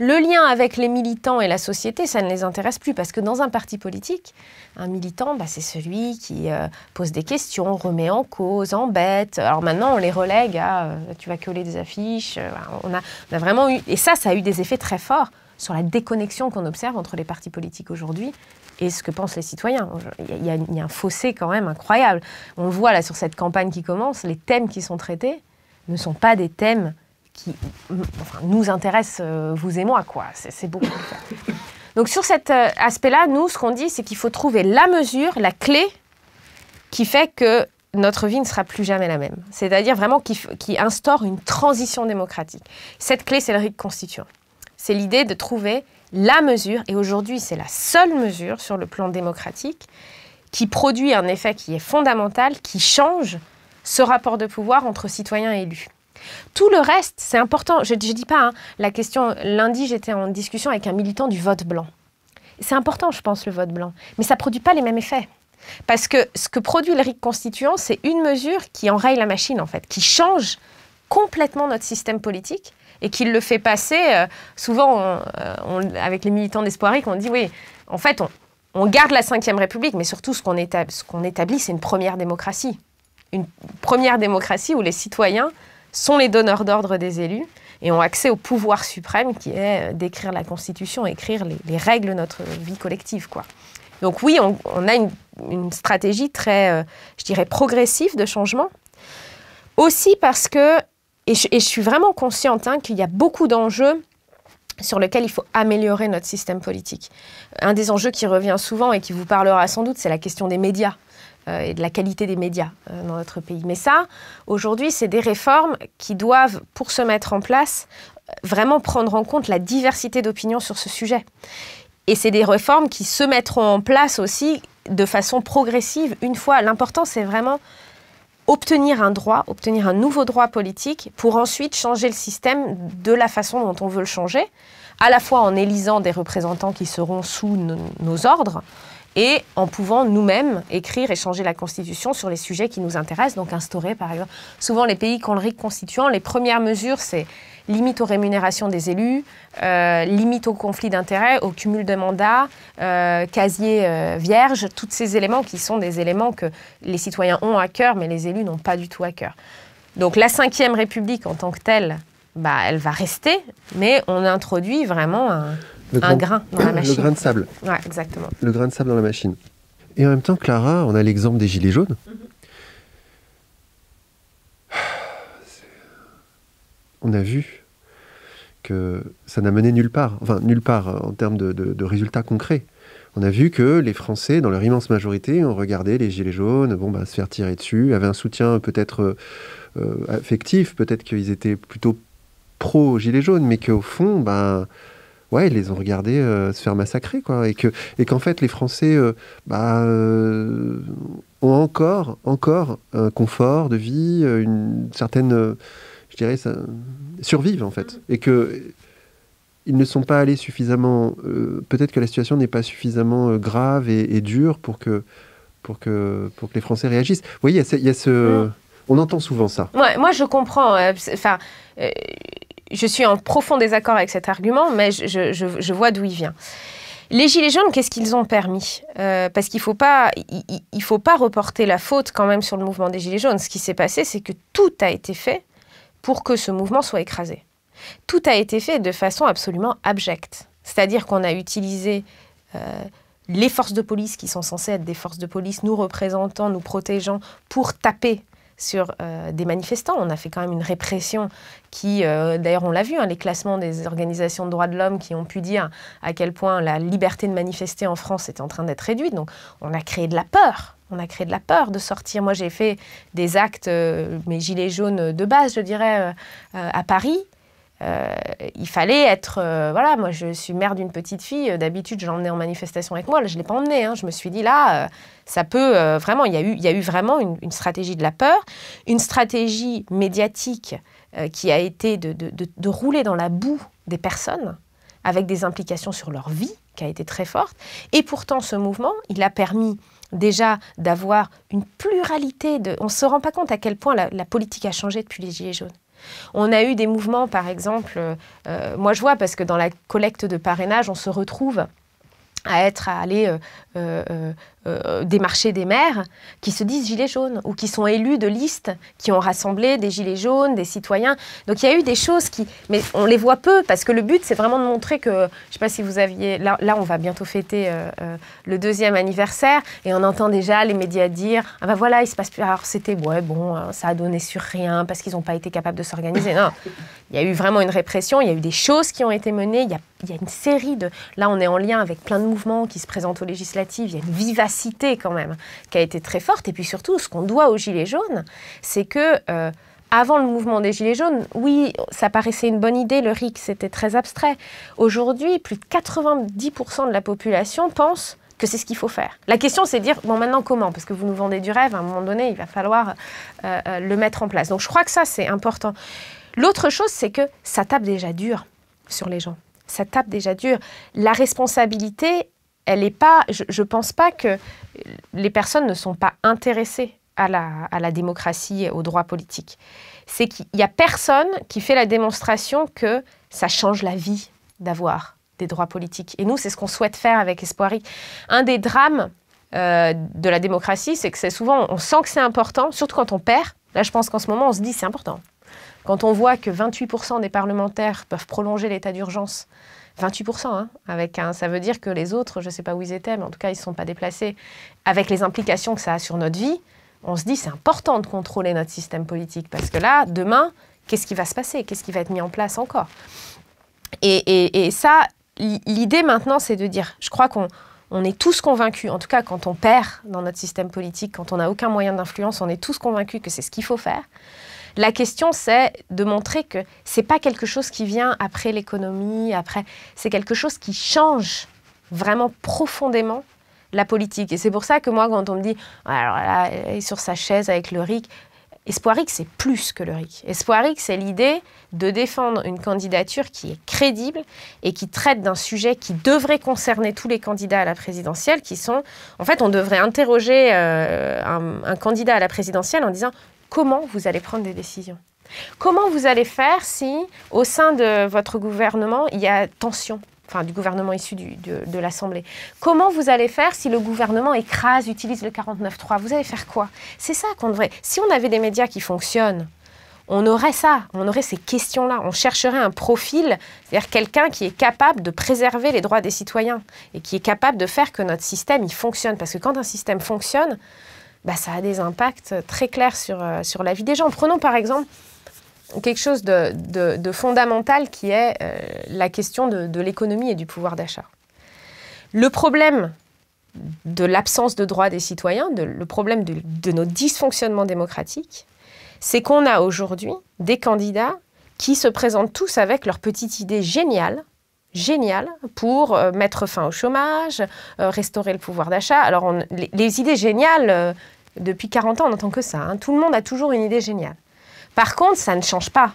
Speaker 1: Le lien avec les militants et la société, ça ne les intéresse plus parce que dans un parti politique, un militant, bah, c'est celui qui euh, pose des questions, remet en cause, embête. Alors maintenant, on les relègue à euh, tu vas coller des affiches. Euh, bah, on a, vraiment eu. Et ça, ça a eu des effets très forts sur la déconnexion qu'on observe entre les partis politiques aujourd'hui et ce que pensent les citoyens. Il y, a, y, a un fossé quand même incroyable. On voit là sur cette campagne qui commence, les thèmes qui sont traités ne sont pas des thèmes qui nous intéresse, euh, vous et moi, quoi. C'est beaucoup. Donc sur cet euh, aspect-là, nous, ce qu'on dit, c'est qu'il faut trouver la mesure, la clé qui fait que notre vie ne sera plus jamais la même. C'est-à-dire vraiment qui, qui, instaure une transition démocratique. Cette clé, c'est le rite constituant. C'est l'idée de trouver la mesure, et aujourd'hui c'est la seule mesure sur le plan démocratique, qui produit un effet qui est fondamental, qui change ce rapport de pouvoir entre citoyens et élus. Tout le reste, c'est important. Je ne dis pas, hein, la question, lundi, j'étais en discussion avec un militant du vote blanc. C'est important, je pense, le vote blanc. Mais ça ne produit pas les mêmes effets. Parce que ce que produit le RIC constituant, c'est une mesure qui enraye la machine, en fait, qui change complètement notre système politique et qui le fait passer. Euh, souvent, euh, avec les militants d'Espoiric, on dit oui, en fait, on, garde la Ve République, mais surtout, ce qu'on établit, c'est une première démocratie. Une première démocratie où les citoyens sont les donneurs d'ordre des élus et ont accès au pouvoir suprême qui est euh, d'écrire la Constitution, écrire les, règles de notre vie collective. Quoi. Donc oui, on, a une, stratégie très, euh, je dirais, progressive de changement. Aussi parce que, et je, suis vraiment consciente hein, qu'il y a beaucoup d'enjeux sur lesquels il faut améliorer notre système politique. Un des enjeux qui revient souvent et qui vous parlera sans doute, c'est la question des médias. Euh, et de la qualité des médias euh, dans notre pays. Mais ça, aujourd'hui, c'est des réformes qui doivent, pour se mettre en place, euh, vraiment prendre en compte la diversité d'opinions sur ce sujet. Et c'est des réformes qui se mettront en place aussi de façon progressive une fois. L'important, c'est vraiment obtenir un droit, obtenir un nouveau droit politique pour ensuite changer le système de la façon dont on veut le changer, à la fois en élisant des représentants qui seront sous nos ordres, et en pouvant nous-mêmes écrire et changer la Constitution sur les sujets qui nous intéressent, donc instaurer par exemple. Souvent, les pays qu'on le les premières mesures, c'est limite aux rémunérations des élus, euh, limite aux conflits d'intérêts, au cumul de mandats, euh, casier euh, vierge, tous ces éléments qui sont des éléments que les citoyens ont à cœur, mais les élus n'ont pas du tout à cœur. Donc la Ve République en tant que telle, bah, elle va rester, mais on introduit vraiment un, le un grain dans la machine. Le grain de sable. Ouais, exactement.
Speaker 2: Le grain de sable dans la machine. Et en même temps, Clara, on a l'exemple des gilets jaunes. Mm-hmm. On a vu que ça n'a mené nulle part, enfin nulle part euh, en termes de, résultats concrets. On a vu que les Français, dans leur immense majorité, ont regardé les gilets jaunes, bon, bah, se faire tirer dessus, avaient un soutien peut-être euh, euh, affectif, peut-être qu'ils étaient plutôt pro-gilets jaunes, mais qu'au fond, bah, ouais, ils les ont regardés euh, se faire massacrer, quoi. Et qu'en et qu'en fait, les Français euh, bah, euh, ont encore, encore un confort de vie, une certaine, je dirais, ça, survivent, en fait. Et que ils ne sont pas allés suffisamment. Peut-être que la situation n'est pas suffisamment grave et, dure pour que, pour, que, pour que les Français réagissent. Vous voyez, il y, a ce. On entend souvent ça.
Speaker 1: Ouais, moi, je comprends. Enfin je suis en profond désaccord avec cet argument, mais je, vois d'où il vient. Les Gilets jaunes, qu'est-ce qu'ils ont permis euh, Parce qu'il ne faut, pas, reporter la faute quand même sur le mouvement des Gilets jaunes. Ce qui s'est passé, c'est que tout a été fait pour que ce mouvement soit écrasé. Tout a été fait de façon absolument abjecte. C'est-à-dire qu'on a utilisé euh, les forces de police qui sont censées être des forces de police nous représentant, nous protégeant, pour taper sur euh, des manifestants. On a fait quand même une répression qui, euh, d'ailleurs on l'a vu, hein, les classements des organisations de droits de l'homme qui ont pu dire à quel point la liberté de manifester en France était en train d'être réduite. Donc on a créé de la peur. On a créé de la peur de sortir. Moi, j'ai fait des actes, euh, mes gilets jaunes de base, je dirais, à Paris. Euh, il fallait être. Euh, voilà, moi je suis mère d'une petite fille. Euh, d'habitude, je l'emmenais en manifestation avec moi. je ne l'ai pas emmenée. Hein. Je me suis dit là, ça peut vraiment. Il y, a eu, y a eu vraiment une, stratégie de la peur, une stratégie médiatique qui a été de, rouler dans la boue des personnes avec des implications sur leur vie qui a été très forte. Et pourtant, ce mouvement, il a permis déjà d'avoir une pluralité de. On ne se rend pas compte à quel point la politique a changé depuis les Gilets jaunes. On a eu des mouvements, par exemple, euh, euh, moi je vois parce que dans la collecte de parrainage, on se retrouve à être à aller euh, euh, des marchés des maires qui se disent gilets jaunes ou qui sont élus de listes qui ont rassemblé des gilets jaunes, des citoyens. Donc il y a eu des choses qui, mais on les voit peu parce que le but c'est vraiment de montrer que, je sais pas si vous aviez, là, là on va bientôt fêter euh, euh, le deuxième anniversaire et on entend déjà les médias dire ah ben voilà il se passe plus, alors c'était ouais bon hein, ça a donné sur rien parce qu'ils n'ont pas été capables de s'organiser. Non, il y a eu vraiment une répression, il y a eu des choses qui ont été menées, il y a, il y a une série de, là on est en lien avec plein de mouvements qui se présentent aux législatives, il y a une vivacité cité quand même qui a été très forte. Et puis surtout, ce qu'on doit aux Gilets jaunes, c'est que euh, avant le mouvement des Gilets jaunes, oui, ça paraissait une bonne idée, le RIC, c'était très abstrait. Aujourd'hui, plus de 90% de la population pense que c'est ce qu'il faut faire. La question, c'est de dire, bon, maintenant comment Parce que vous nous vendez du rêve, à un moment donné, il va falloir euh, euh, le mettre en place. Donc je crois que ça, c'est important. L'autre chose, c'est que ça tape déjà dur sur les gens. Ça tape déjà dur. La responsabilité, elle pas, je ne pense pas que les personnes ne sont pas intéressées à la, démocratie et aux droits politiques. C'est qu'il n'y a personne qui fait la démonstration que ça change la vie d'avoir des droits politiques. Et nous, c'est ce qu'on souhaite faire avec Espoiri. Un des drames euh, de la démocratie, c'est que c'est souvent, on sent que c'est important, surtout quand on perd. Là, je pense qu'en ce moment, on se dit c'est important. Quand on voit que 28% des parlementaires peuvent prolonger l'état d'urgence 28%, hein, avec un, ça veut dire que les autres, je ne sais pas où ils étaient, mais en tout cas, ils ne se sont pas déplacés. Avec les implications que ça a sur notre vie, on se dit c'est important de contrôler notre système politique, parce que là, demain, qu'est-ce qui va se passer Qu'est-ce qui va être mis en place encore et, et, ça, l'idée maintenant, c'est de dire, je crois qu'on on est tous convaincus, en tout cas quand on perd dans notre système politique, quand on n'a aucun moyen d'influence, on est tous convaincus que c'est ce qu'il faut faire. La question, c'est de montrer que c'est pas quelque chose qui vient après l'économie, après, c'est quelque chose qui change vraiment profondément la politique. Et c'est pour ça que moi, quand on me dit, ah, alors là, elle est sur sa chaise avec le RIC, Espoiric, c'est plus que le RIC. Espoiric, c'est l'idée de défendre une candidature qui est crédible et qui traite d'un sujet qui devrait concerner tous les candidats à la présidentielle, qui sont... En fait, on devrait interroger euh, un, candidat à la présidentielle en disant comment vous allez prendre des décisions. Comment vous allez faire si, au sein de votre gouvernement, il y a tension Enfin, du gouvernement issu de, l'Assemblée. Comment vous allez faire si le gouvernement écrase, utilise le 49-3 Vous allez faire quoi C'est ça qu'on devrait. Si on avait des médias qui fonctionnent, on aurait ça, on aurait ces questions-là. On chercherait un profil, c'est-à-dire quelqu'un qui est capable de préserver les droits des citoyens et qui est capable de faire que notre système il fonctionne. Parce que quand un système fonctionne, bah, ça a des impacts très clairs euh, sur, la vie des gens. Prenons par exemple quelque chose de, fondamental qui est euh, la question de, de l'économie et du pouvoir d'achat. Le problème de l'absence de droits des citoyens, le problème de nos dysfonctionnements démocratiques, c'est qu'on a aujourd'hui des candidats qui se présentent tous avec leur petite idée géniale génial pour euh, mettre fin au chômage, euh, restaurer le pouvoir d'achat. Alors, les, idées géniales, euh, depuis 40 ans, on n'entend que ça. Hein. Tout le monde a toujours une idée géniale. Par contre, ça ne change pas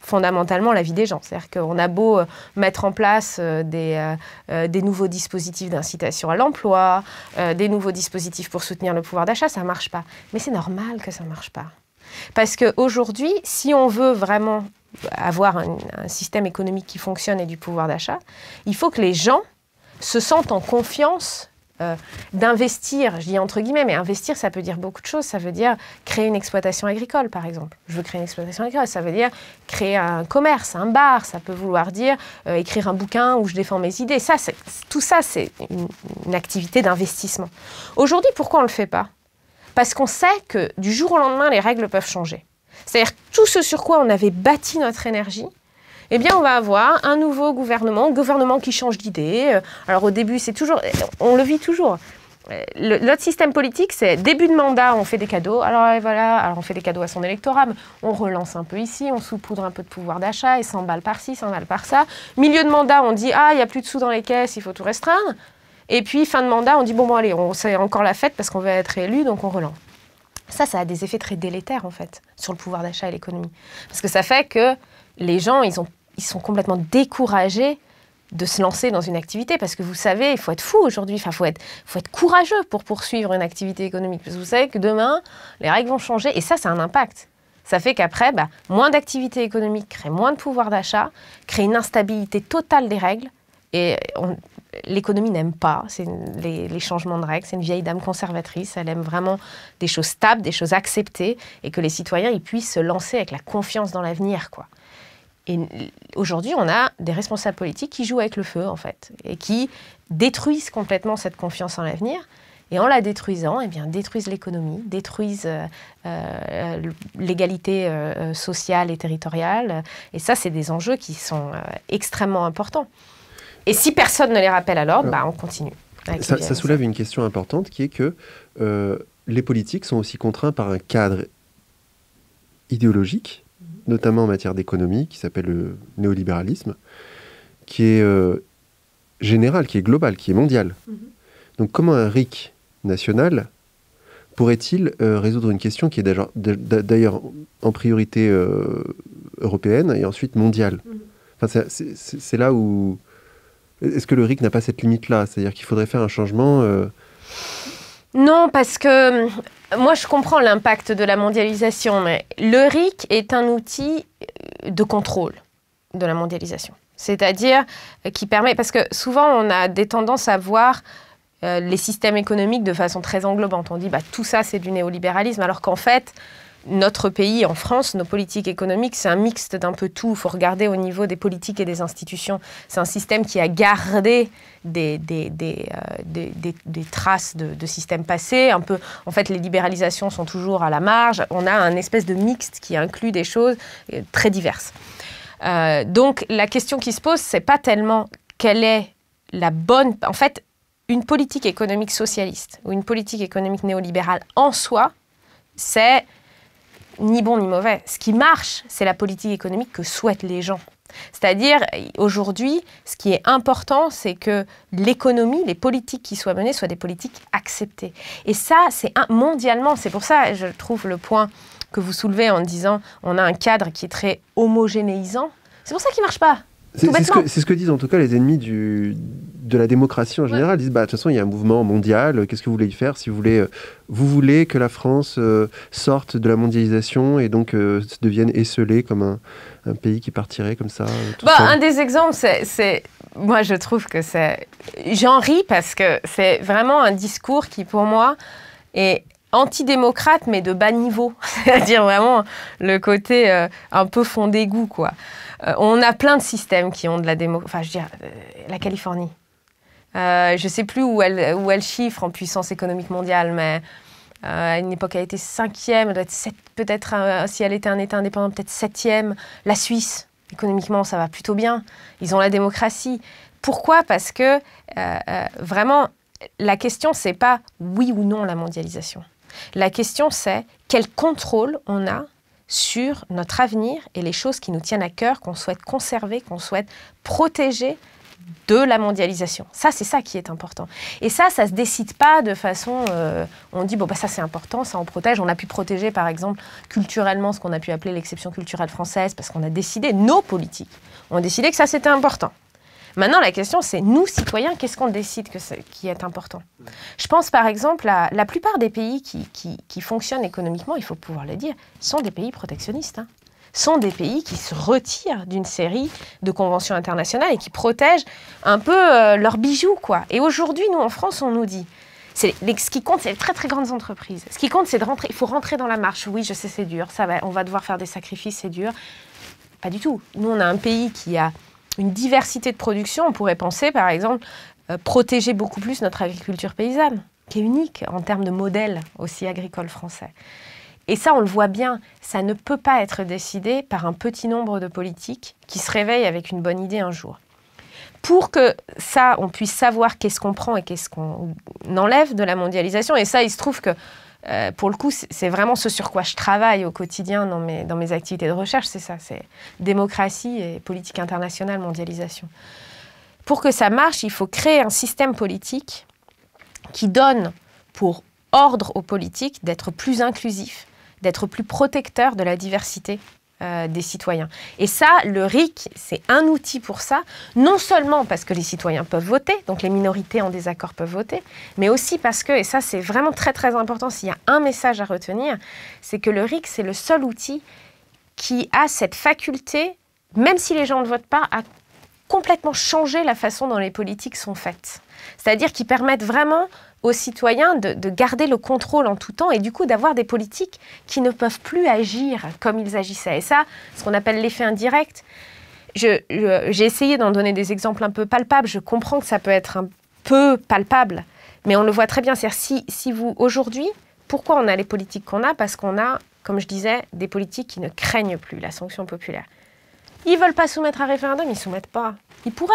Speaker 1: fondamentalement la vie des gens. C'est-à-dire qu'on a beau mettre en place des, nouveaux dispositifs d'incitation à l'emploi, des nouveaux dispositifs pour soutenir le pouvoir d'achat, ça ne marche pas. Mais c'est normal que ça ne marche pas. Parce qu'aujourd'hui, si on veut vraiment avoir un, système économique qui fonctionne et du pouvoir d'achat, il faut que les gens se sentent en confiance euh, d'investir, je dis entre guillemets, mais investir, ça peut dire beaucoup de choses. Ça veut dire créer une exploitation agricole, par exemple. Je veux créer une exploitation agricole, ça veut dire créer un commerce, un bar, ça peut vouloir dire euh, écrire un bouquin où je défends mes idées. Ça, tout ça, c'est une, une, activité d'investissement. Aujourd'hui, pourquoi on ne le fait pas Parce qu'on sait que du jour au lendemain, les règles peuvent changer. C'est-à-dire tout ce sur quoi on avait bâti notre énergie, eh bien, on va avoir un nouveau gouvernement, gouvernement qui change d'idée. Euh, alors, au début, c'est toujours, on le vit toujours. Euh, notre système politique, c'est début de mandat, on fait des cadeaux. Alors voilà, alors on fait des cadeaux à son électorat, on relance un peu ici, on saupoudre un peu de pouvoir d'achat et 100 balles par-ci, 100 balles par-ça. Milieu de mandat, on dit ah, il n'y a plus de sous dans les caisses, il faut tout restreindre. Et puis fin de mandat, on dit bon, bon allez, on c'est encore la fête parce qu'on veut être élu, donc on relance. Ça, ça a des effets très délétères, en fait, sur le pouvoir d'achat et l'économie. Parce que ça fait que les gens, ils, sont complètement découragés de se lancer dans une activité parce que vous savez, il faut être fou aujourd'hui, enfin, il faut être, faut être courageux pour poursuivre une activité économique. Parce que vous savez que demain, les règles vont changer et ça, c'est un impact. Ça fait qu'après, bah, moins d'activités économiques crée moins de pouvoir d'achat, crée une instabilité totale des règles. Et on, l'économie n'aime pas les, les, changements de règles. C'est une vieille dame conservatrice. Elle aime vraiment des choses stables, des choses acceptées, et que les citoyens ils puissent se lancer avec la confiance dans l'avenir, quoi. Et aujourd'hui, on a des responsables politiques qui jouent avec le feu, en fait, et qui détruisent complètement cette confiance en l'avenir. Et en la détruisant, et eh détruisent l'économie, détruisent euh, euh, l'égalité euh, sociale et territoriale. Et ça, c'est des enjeux qui sont extrêmement importants. Et si personne ne les rappelle alors, l'ordre, bah, on continue. Ça, soulève
Speaker 2: une question importante qui est que euh, les politiques sont aussi contraints par un cadre idéologique, mhm. notamment en matière d'économie, qui s'appelle le néolibéralisme, qui est euh, général, qui est global, qui est mondial. Mhm. Donc comment un RIC national pourrait-il euh, résoudre une question qui est d'ailleurs en priorité européenne et ensuite mondiale mhm. C'est là où est-ce que le RIC n'a pas cette limite-là C'est-à-dire qu'il faudrait faire un
Speaker 1: changement euh, Non, parce que euh, moi je comprends l'impact de la mondialisation, mais le RIC est un outil euh, de contrôle de la mondialisation. C'est-à-dire qui permet, parce que souvent on a des tendances à voir les systèmes économiques de façon très englobante. On dit bah, tout ça c'est du néolibéralisme, alors qu'en fait notre pays, en France, nos politiques économiques, c'est un mixte d'un peu tout. Il faut regarder au niveau des politiques et des institutions. C'est un système qui a gardé des, euh, traces de, systèmes passés. Un peu, en fait, les libéralisations sont toujours à la marge. On a un espèce de mixte qui inclut des choses euh, très diverses. Euh, donc, la question qui se pose, c'est pas tellement quelle est la bonne. En fait, une politique économique socialiste ou une politique économique néolibérale en soi, c'est ni bon ni mauvais. Ce qui marche, c'est la politique économique que souhaitent les gens. C'est-à-dire, aujourd'hui, ce qui est important, c'est que l'économie, les politiques qui soient menées soient des politiques acceptées. Et ça, c'est mondialement, c'est pour ça, je trouve le point que vous soulevez en disant, on a un cadre qui est très homogénéisant. C'est pour ça qu'il ne marche pas. C'est ce,
Speaker 2: que, disent en tout cas les ennemis de la démocratie en général. Ils disent, bah, de toute façon, il y a un mouvement mondial, euh, qu'est-ce que vous voulez y faire si vous voulez, euh, vous voulez que la France euh, sorte de la mondialisation et donc devienne esselée comme un, pays qui partirait comme ça
Speaker 1: bah, Un des exemples, c'est... Moi, je trouve que c'est... J'en ris parce que c'est vraiment un discours qui, pour moi, est antidémocrate, mais de bas niveau. C'est-à-dire vraiment le côté un peu fond d'égout, quoi. Euh, on a plein de systèmes qui ont de la démo. Enfin, je veux dire, euh, la Californie. Euh, je ne sais plus où elle, où elle chiffre en puissance économique mondiale, mais à une époque, elle était cinquième. Elle doit peut-être, si elle était un État indépendant, peut-être septième. La Suisse, économiquement, ça va plutôt bien. Ils ont la démocratie. Pourquoi Parce que vraiment, la question, c'est pas oui ou non la mondialisation. La question, c'est quel contrôle on a sur notre avenir et les choses qui nous tiennent à cœur, qu'on souhaite conserver, qu'on souhaite protéger de la mondialisation. Ça, c'est ça qui est important. Et ça, ça se décide pas de façon. Euh, on dit bon bah ça c'est important, ça on protège. On a pu protéger par exemple culturellement ce qu'on a pu appeler l'exception culturelle française parce qu'on a décidé nos politiques on a décidé que ça c'était important. Maintenant, la question, c'est nous, citoyens, qu'est-ce qu'on décide que qui est important Je pense par exemple à la plupart des pays qui, fonctionnent économiquement, il faut pouvoir le dire, sont des pays protectionnistes. Hein sont des pays qui se retirent d'une série de conventions internationales et qui protègent un peu leur leurs bijoux. quoi. Et aujourd'hui, nous, en France, on nous dit, ce qui compte, c'est les très très grandes entreprises. Ce qui compte, c'est de rentrer, il faut rentrer dans la marche. Oui, je sais, c'est dur, ça on va devoir faire des sacrifices, c'est dur. Pas du tout. Nous, on a un pays qui a une diversité de production. On pourrait penser, par exemple, euh, protéger beaucoup plus notre agriculture paysanne, qui est unique en termes de modèle aussi agricole français. Et ça, on le voit bien, ça ne peut pas être décidé par un petit nombre de politiques qui se réveillent avec une bonne idée un jour. Pour que ça, on puisse savoir qu'est-ce qu'on prend et qu'est-ce qu'on enlève de la mondialisation, et ça, il se trouve que euh, pour le coup, c'est vraiment ce sur quoi je travaille au quotidien dans mes, dans mes activités de recherche, c'est ça, c'est démocratie et politique internationale, mondialisation. Pour que ça marche, il faut créer un système politique qui donne pour ordre aux politiques d'être plus inclusif, d'être plus protecteur de la diversité euh, des citoyens. Et ça, le RIC, c'est un outil pour ça, non seulement parce que les citoyens peuvent voter, donc les minorités en désaccord peuvent voter, mais aussi parce que, et ça c'est vraiment très très important s'il y a un message à retenir, c'est que le RIC, c'est le seul outil qui a cette faculté, même si les gens ne votent pas, à complètement changer la façon dont les politiques sont faites. C'est-à-dire qu'ils permettent vraiment aux citoyens de, garder le contrôle en tout temps et du coup d'avoir des politiques qui ne peuvent plus agir comme ils agissaient. Et ça, ce qu'on appelle l'effet indirect, j'ai essayé d'en donner des exemples un peu palpables. Je comprends que ça peut être un peu palpable, mais on le voit très bien. cest à si, si vous, aujourd'hui, pourquoi on a les politiques qu'on a Parce qu'on a, comme je disais, des politiques qui ne craignent plus la sanction populaire. Ils veulent pas soumettre un référendum, ils soumettent pas. Ils pourraient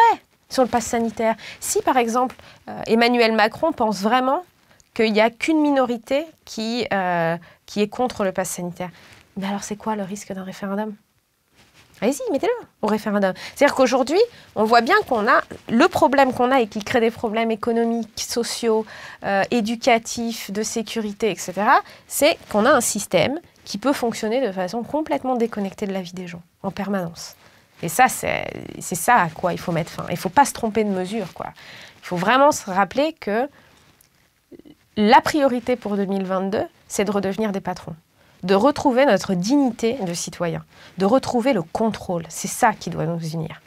Speaker 1: sur le passe sanitaire. Si, par exemple, euh, Emmanuel Macron pense vraiment qu'il n'y a qu'une minorité qui, euh, qui est contre le pass sanitaire, mais alors c'est quoi le risque d'un référendum Allez-y, mettez-le au référendum. C'est-à-dire qu'aujourd'hui, on voit bien qu'on a le problème qu'on a et qui crée des problèmes économiques, sociaux, euh, éducatifs, de sécurité, etc. C'est qu'on a un système qui peut fonctionner de façon complètement déconnectée de la vie des gens en permanence. Et ça, c'est ça à quoi il faut mettre fin. Il ne faut pas se tromper de mesure. Quoi. Il faut vraiment se rappeler que la priorité pour 2022, c'est de redevenir des patrons, de retrouver notre dignité de citoyen, de retrouver le contrôle. C'est ça qui doit nous unir.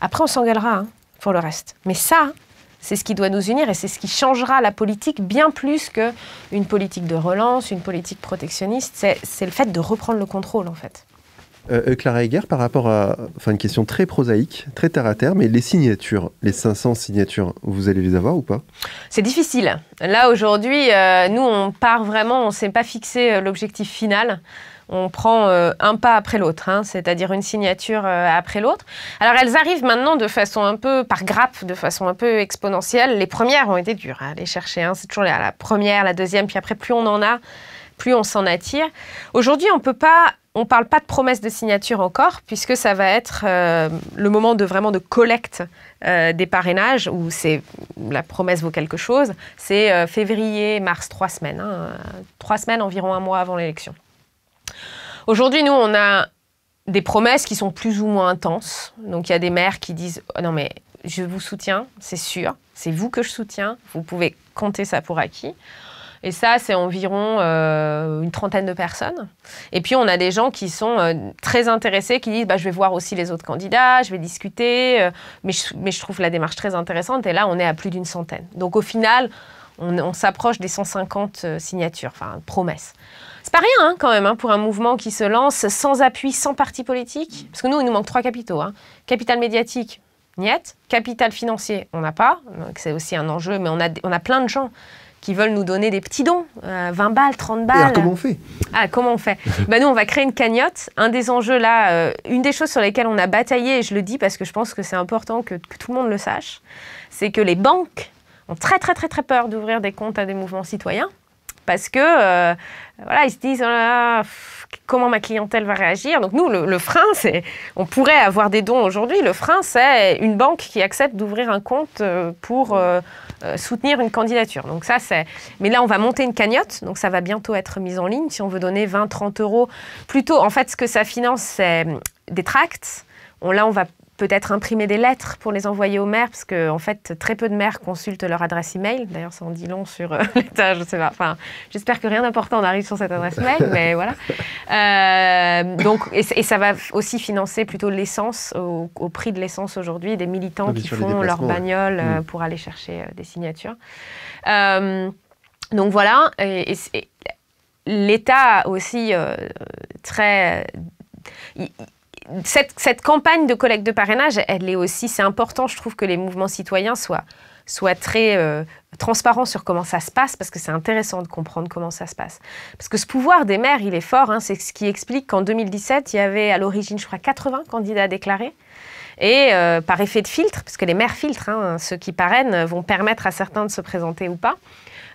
Speaker 1: Après, on s'engueulera hein, pour le reste. Mais ça, c'est ce qui doit nous unir et c'est ce qui changera la politique bien plus qu'une politique de relance, une politique protectionniste. C'est le fait de reprendre le contrôle, en fait.
Speaker 2: Euh, euh, Clara Heger, par rapport à enfin, une question très prosaïque, très terre à terre, mais les signatures, les 500 signatures, vous allez les avoir ou pas
Speaker 1: C'est difficile. Là, aujourd'hui, euh, nous, on part vraiment, on ne s'est pas fixé l'objectif final on prend un pas après l'autre, hein, c'est-à-dire une signature après l'autre. Alors elles arrivent maintenant de façon un peu par grappe, de façon un peu exponentielle. Les premières ont été dures à aller chercher, hein. c'est toujours la, la première, la deuxième, puis après plus on en a, plus on s'en attire. Aujourd'hui, on ne peut pas on ne parle pas de promesses de signature encore, puisque ça va être euh, le moment de vraiment de collecte euh, des parrainages, où c'est la promesse vaut quelque chose. C'est euh, février, mars, trois semaines, hein, trois semaines environ un mois avant l'élection. Aujourd'hui, nous, on a des promesses qui sont plus ou moins intenses. Donc il y a des maires qui disent oh non mais je vous soutiens, c'est sûr, c'est vous que je soutiens, vous pouvez compter ça pour acquis. Et ça, c'est environ euh, une trentaine de personnes. Et puis, on a des gens qui sont euh, très intéressés, qui disent bah, Je vais voir aussi les autres candidats, je vais discuter. Euh, mais, je, mais, je, trouve la démarche très intéressante. Et là, on est à plus d'une centaine. Donc, au final, on, s'approche des 150 signatures, enfin, promesses. C'est pas rien, hein, quand même, hein, pour un mouvement qui se lance sans appui, sans parti politique. Parce que nous, il nous manque trois capitaux hein. capital médiatique, niette Capital financier, on n'a pas. C'est aussi un enjeu, mais on a, on a plein de gens qui veulent nous donner des petits dons, 20 euh, balles, 30 balles. alors comment on fait Ah, comment on fait ben, Nous, on va créer une cagnotte. Un des enjeux là, euh, une des choses sur lesquelles on a bataillé, et je le dis parce que je pense que c'est important que, que tout le monde le sache, c'est que les banques ont très très très très peur d'ouvrir des comptes à des mouvements citoyens parce que euh, voilà, ils se disent oh comment ma clientèle va réagir. Donc nous, le, frein, c'est on pourrait avoir des dons aujourd'hui. Le frein, c'est une banque qui accepte d'ouvrir un compte euh, pour euh, soutenir une candidature. Donc ça, c'est. Mais là, on va monter une cagnotte, donc ça va bientôt être mis en ligne. Si on veut donner 20, 30 euros, plutôt, en fait, ce que ça finance, c'est des tracts. On, là, on va peut-être imprimer des lettres pour les envoyer aux maires, parce que en fait, très peu de maires consultent leur adresse email. D'ailleurs, ça en dit long sur euh, l'État, je ne sais pas. Enfin, j'espère que rien d'important n'arrive sur cette adresse mail, mais voilà. Euh, donc, et, ça va aussi financer plutôt l'essence, au, prix de l'essence aujourd'hui, des militants ah qui font leur bagnole euh, mm. pour aller chercher des signatures. donc voilà, et, l'État aussi très cette, campagne de collecte de parrainage, elle est aussi, c'est important, je trouve, que les mouvements citoyens soient, soient très euh, transparents sur comment ça se passe, parce que c'est intéressant de comprendre comment ça se passe. Parce que ce pouvoir des maires, il est fort, hein, c'est ce qui explique qu'en 2017, il y avait à l'origine, je crois, 80 candidats déclarés. Et euh, par effet de filtre, parce que les maires filtrent, hein, ceux qui parrainent vont permettre à certains de se présenter ou pas,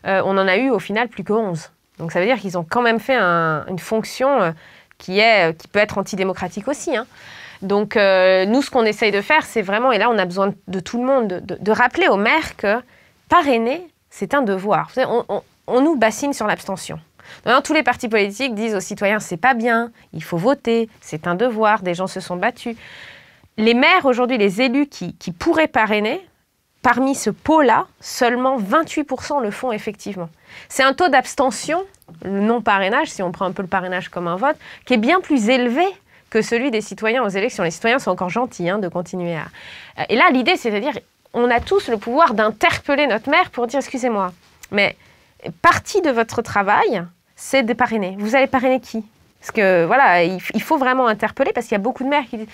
Speaker 1: euh, on en a eu au final plus que 11. Donc ça veut dire qu'ils ont quand même fait une fonction qui, est, euh, qui peut être antidémocratique aussi. Hein. Donc euh, nous, ce qu'on essaye de faire, c'est vraiment, et là on a besoin de tout le monde, de, rappeler aux maires que parrainer, c'est un devoir. on, nous bassine sur l'abstention. tous les partis politiques disent aux citoyens c'est pas bien, il faut voter, c'est un devoir, des gens se sont battus. Les maires aujourd'hui, les élus qui pourraient parrainer, parmi ce pot-là, seulement 28% le font effectivement. C'est un taux d'abstention, le non-parrainage, si on prend un peu le parrainage comme un vote, qui est bien plus élevé que celui des citoyens aux élections. Les citoyens sont encore gentils hein, de continuer à... Et là, l'idée, c'est à dire, on a tous le pouvoir d'interpeller notre maire pour dire, excusez-moi, mais partie de votre travail, c'est de parrainer. Vous allez parrainer qui Parce que voilà, il, faut vraiment interpeller parce qu'il y a beaucoup de maires qui disent,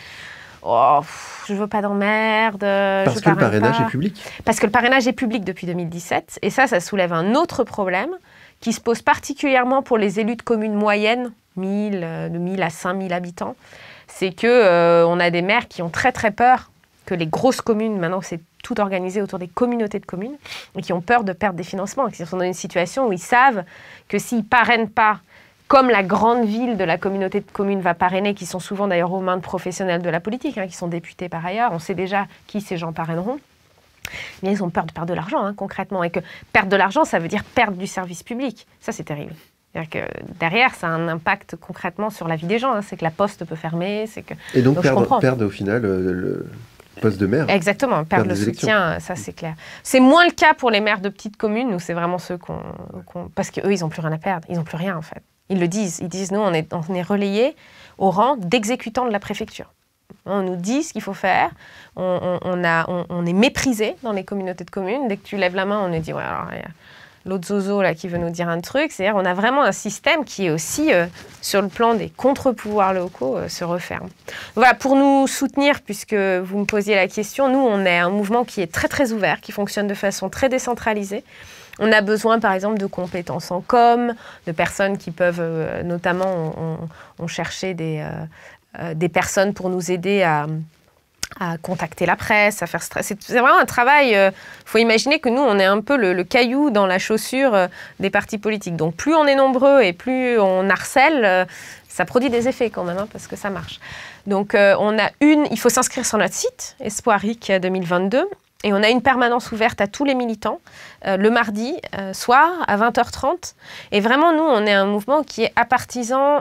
Speaker 1: oh, je veux pas d'emmerde. Euh, Parce que le parrainage est public. Parce que le parrainage est public depuis 2017. Et ça, ça soulève un autre problème qui se pose particulièrement pour les élus de communes moyennes, 1000, euh, de 1000 à 5000 habitants. C'est que euh, on a des maires qui ont très très peur que les grosses communes, maintenant c'est tout organisé autour des communautés de communes, et qui ont peur de perdre des financements, qui sont dans une situation où ils savent que s'ils parrainent pas comme la grande ville de la communauté de communes va parrainer, qui sont souvent d'ailleurs aux mains de professionnels de la politique, hein, qui sont députés par ailleurs, on sait déjà qui ces gens parraineront. Mais ils ont peur de perdre de l'argent, hein, concrètement. Et que perdre de l'argent, ça veut dire perdre du service public. Ça, c'est terrible. Que derrière, ça a un impact concrètement sur la vie des gens. Hein. C'est que la poste peut fermer. Que... Et donc, perdre,
Speaker 2: au final euh, le poste de maire. Exactement, perdre, le soutien, euh, ça
Speaker 1: c'est clair. C'est moins le cas pour les maires de petites communes où c'est vraiment ceux qu'on. parce qu'eux, ils n'ont plus rien à perdre. Ils n'ont plus rien en fait. Ils le disent. Ils disent, nous, on est, on relayés au rang d'exécutants de la préfecture. On nous dit ce qu'il faut faire. On, est méprisé dans les communautés de communes. Dès que tu lèves la main, on nous dit, ouais, alors, l'autre zozo là qui veut nous dire un truc. C'est-à-dire, on a vraiment un système qui est aussi, euh, sur le plan des contre-pouvoirs locaux, euh, se referme. Voilà, pour nous soutenir, puisque vous me posiez la question, nous, on est un mouvement qui est très, très ouvert, qui fonctionne de façon très décentralisée. On a besoin, par exemple, de compétences en com, de personnes qui peuvent, euh, notamment, on, euh, euh, des, personnes pour nous aider à, contacter la presse, à faire c'est vraiment un travail. Il faut imaginer que nous, on est un peu le, caillou dans la chaussure des partis politiques. Donc plus on est nombreux et plus on harcèle, ça produit des effets quand même, hein, parce que ça marche. Donc on a une, il faut s'inscrire sur notre site Espoiric 2022. Et on a une permanence ouverte à tous les militants euh, le mardi euh, soir à 20h30. Et vraiment, nous, on est un mouvement qui est apartisan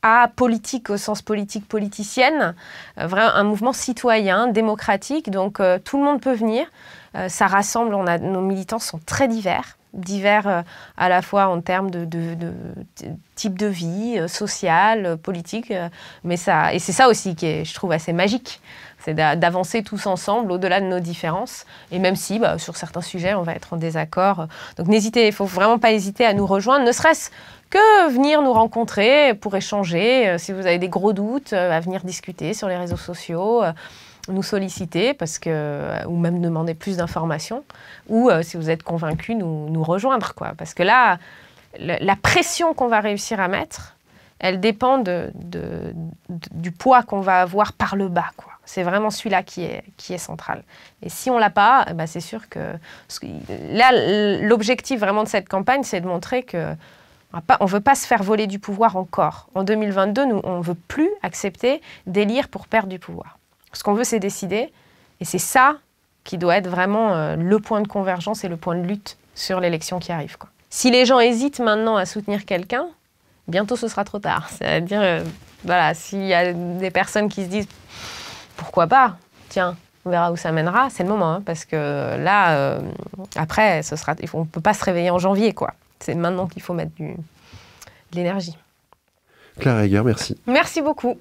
Speaker 1: à politique au sens politique politicienne, euh, un mouvement citoyen, démocratique. Donc tout le monde peut venir. ça rassemble, on a, nos militants sont très divers divers à la fois en termes de, type de vie, sociale, politique, mais ça et c'est ça aussi qui est, je trouve assez magique c'est d'avancer tous ensemble au-delà de nos différences. Et même si bah, sur certains sujets, on va être en désaccord. Donc n'hésitez, il faut vraiment pas hésiter à nous rejoindre, ne serait-ce que venir nous rencontrer pour échanger. Euh, si vous avez des gros doutes, euh, à venir discuter sur les réseaux sociaux euh, nous solliciter parce que, ou même demander plus d'informations, ou si vous êtes convaincu, nous, rejoindre. Quoi. Parce que là, la pression qu'on va réussir à mettre, elle dépend du poids qu'on va avoir par le bas. Quoi. C'est vraiment celui-là qui est, qui est central. Et si on ne l'a pas, eh ben, c'est sûr que... Là, l'objectif vraiment de cette campagne, c'est de montrer que on ne veut pas se faire voler du pouvoir encore. En 2022, nous, on ne veut plus accepter d'élire pour perdre du pouvoir. Ce qu'on veut, c'est décider. Et c'est ça qui doit être vraiment euh, le point de convergence et le point de lutte sur l'élection qui arrive. Quoi. Si les gens hésitent maintenant à soutenir quelqu'un, bientôt ce sera trop tard. C'est-à-dire, euh, voilà, s'il y a des personnes qui se disent pourquoi pas Tiens, on verra où ça mènera. C'est le moment, hein, parce que là, euh, après, ce sera, on ne peut pas se réveiller en janvier, quoi. C'est maintenant qu'il faut mettre de l'énergie.
Speaker 2: Claire Heger, merci.
Speaker 1: Merci beaucoup.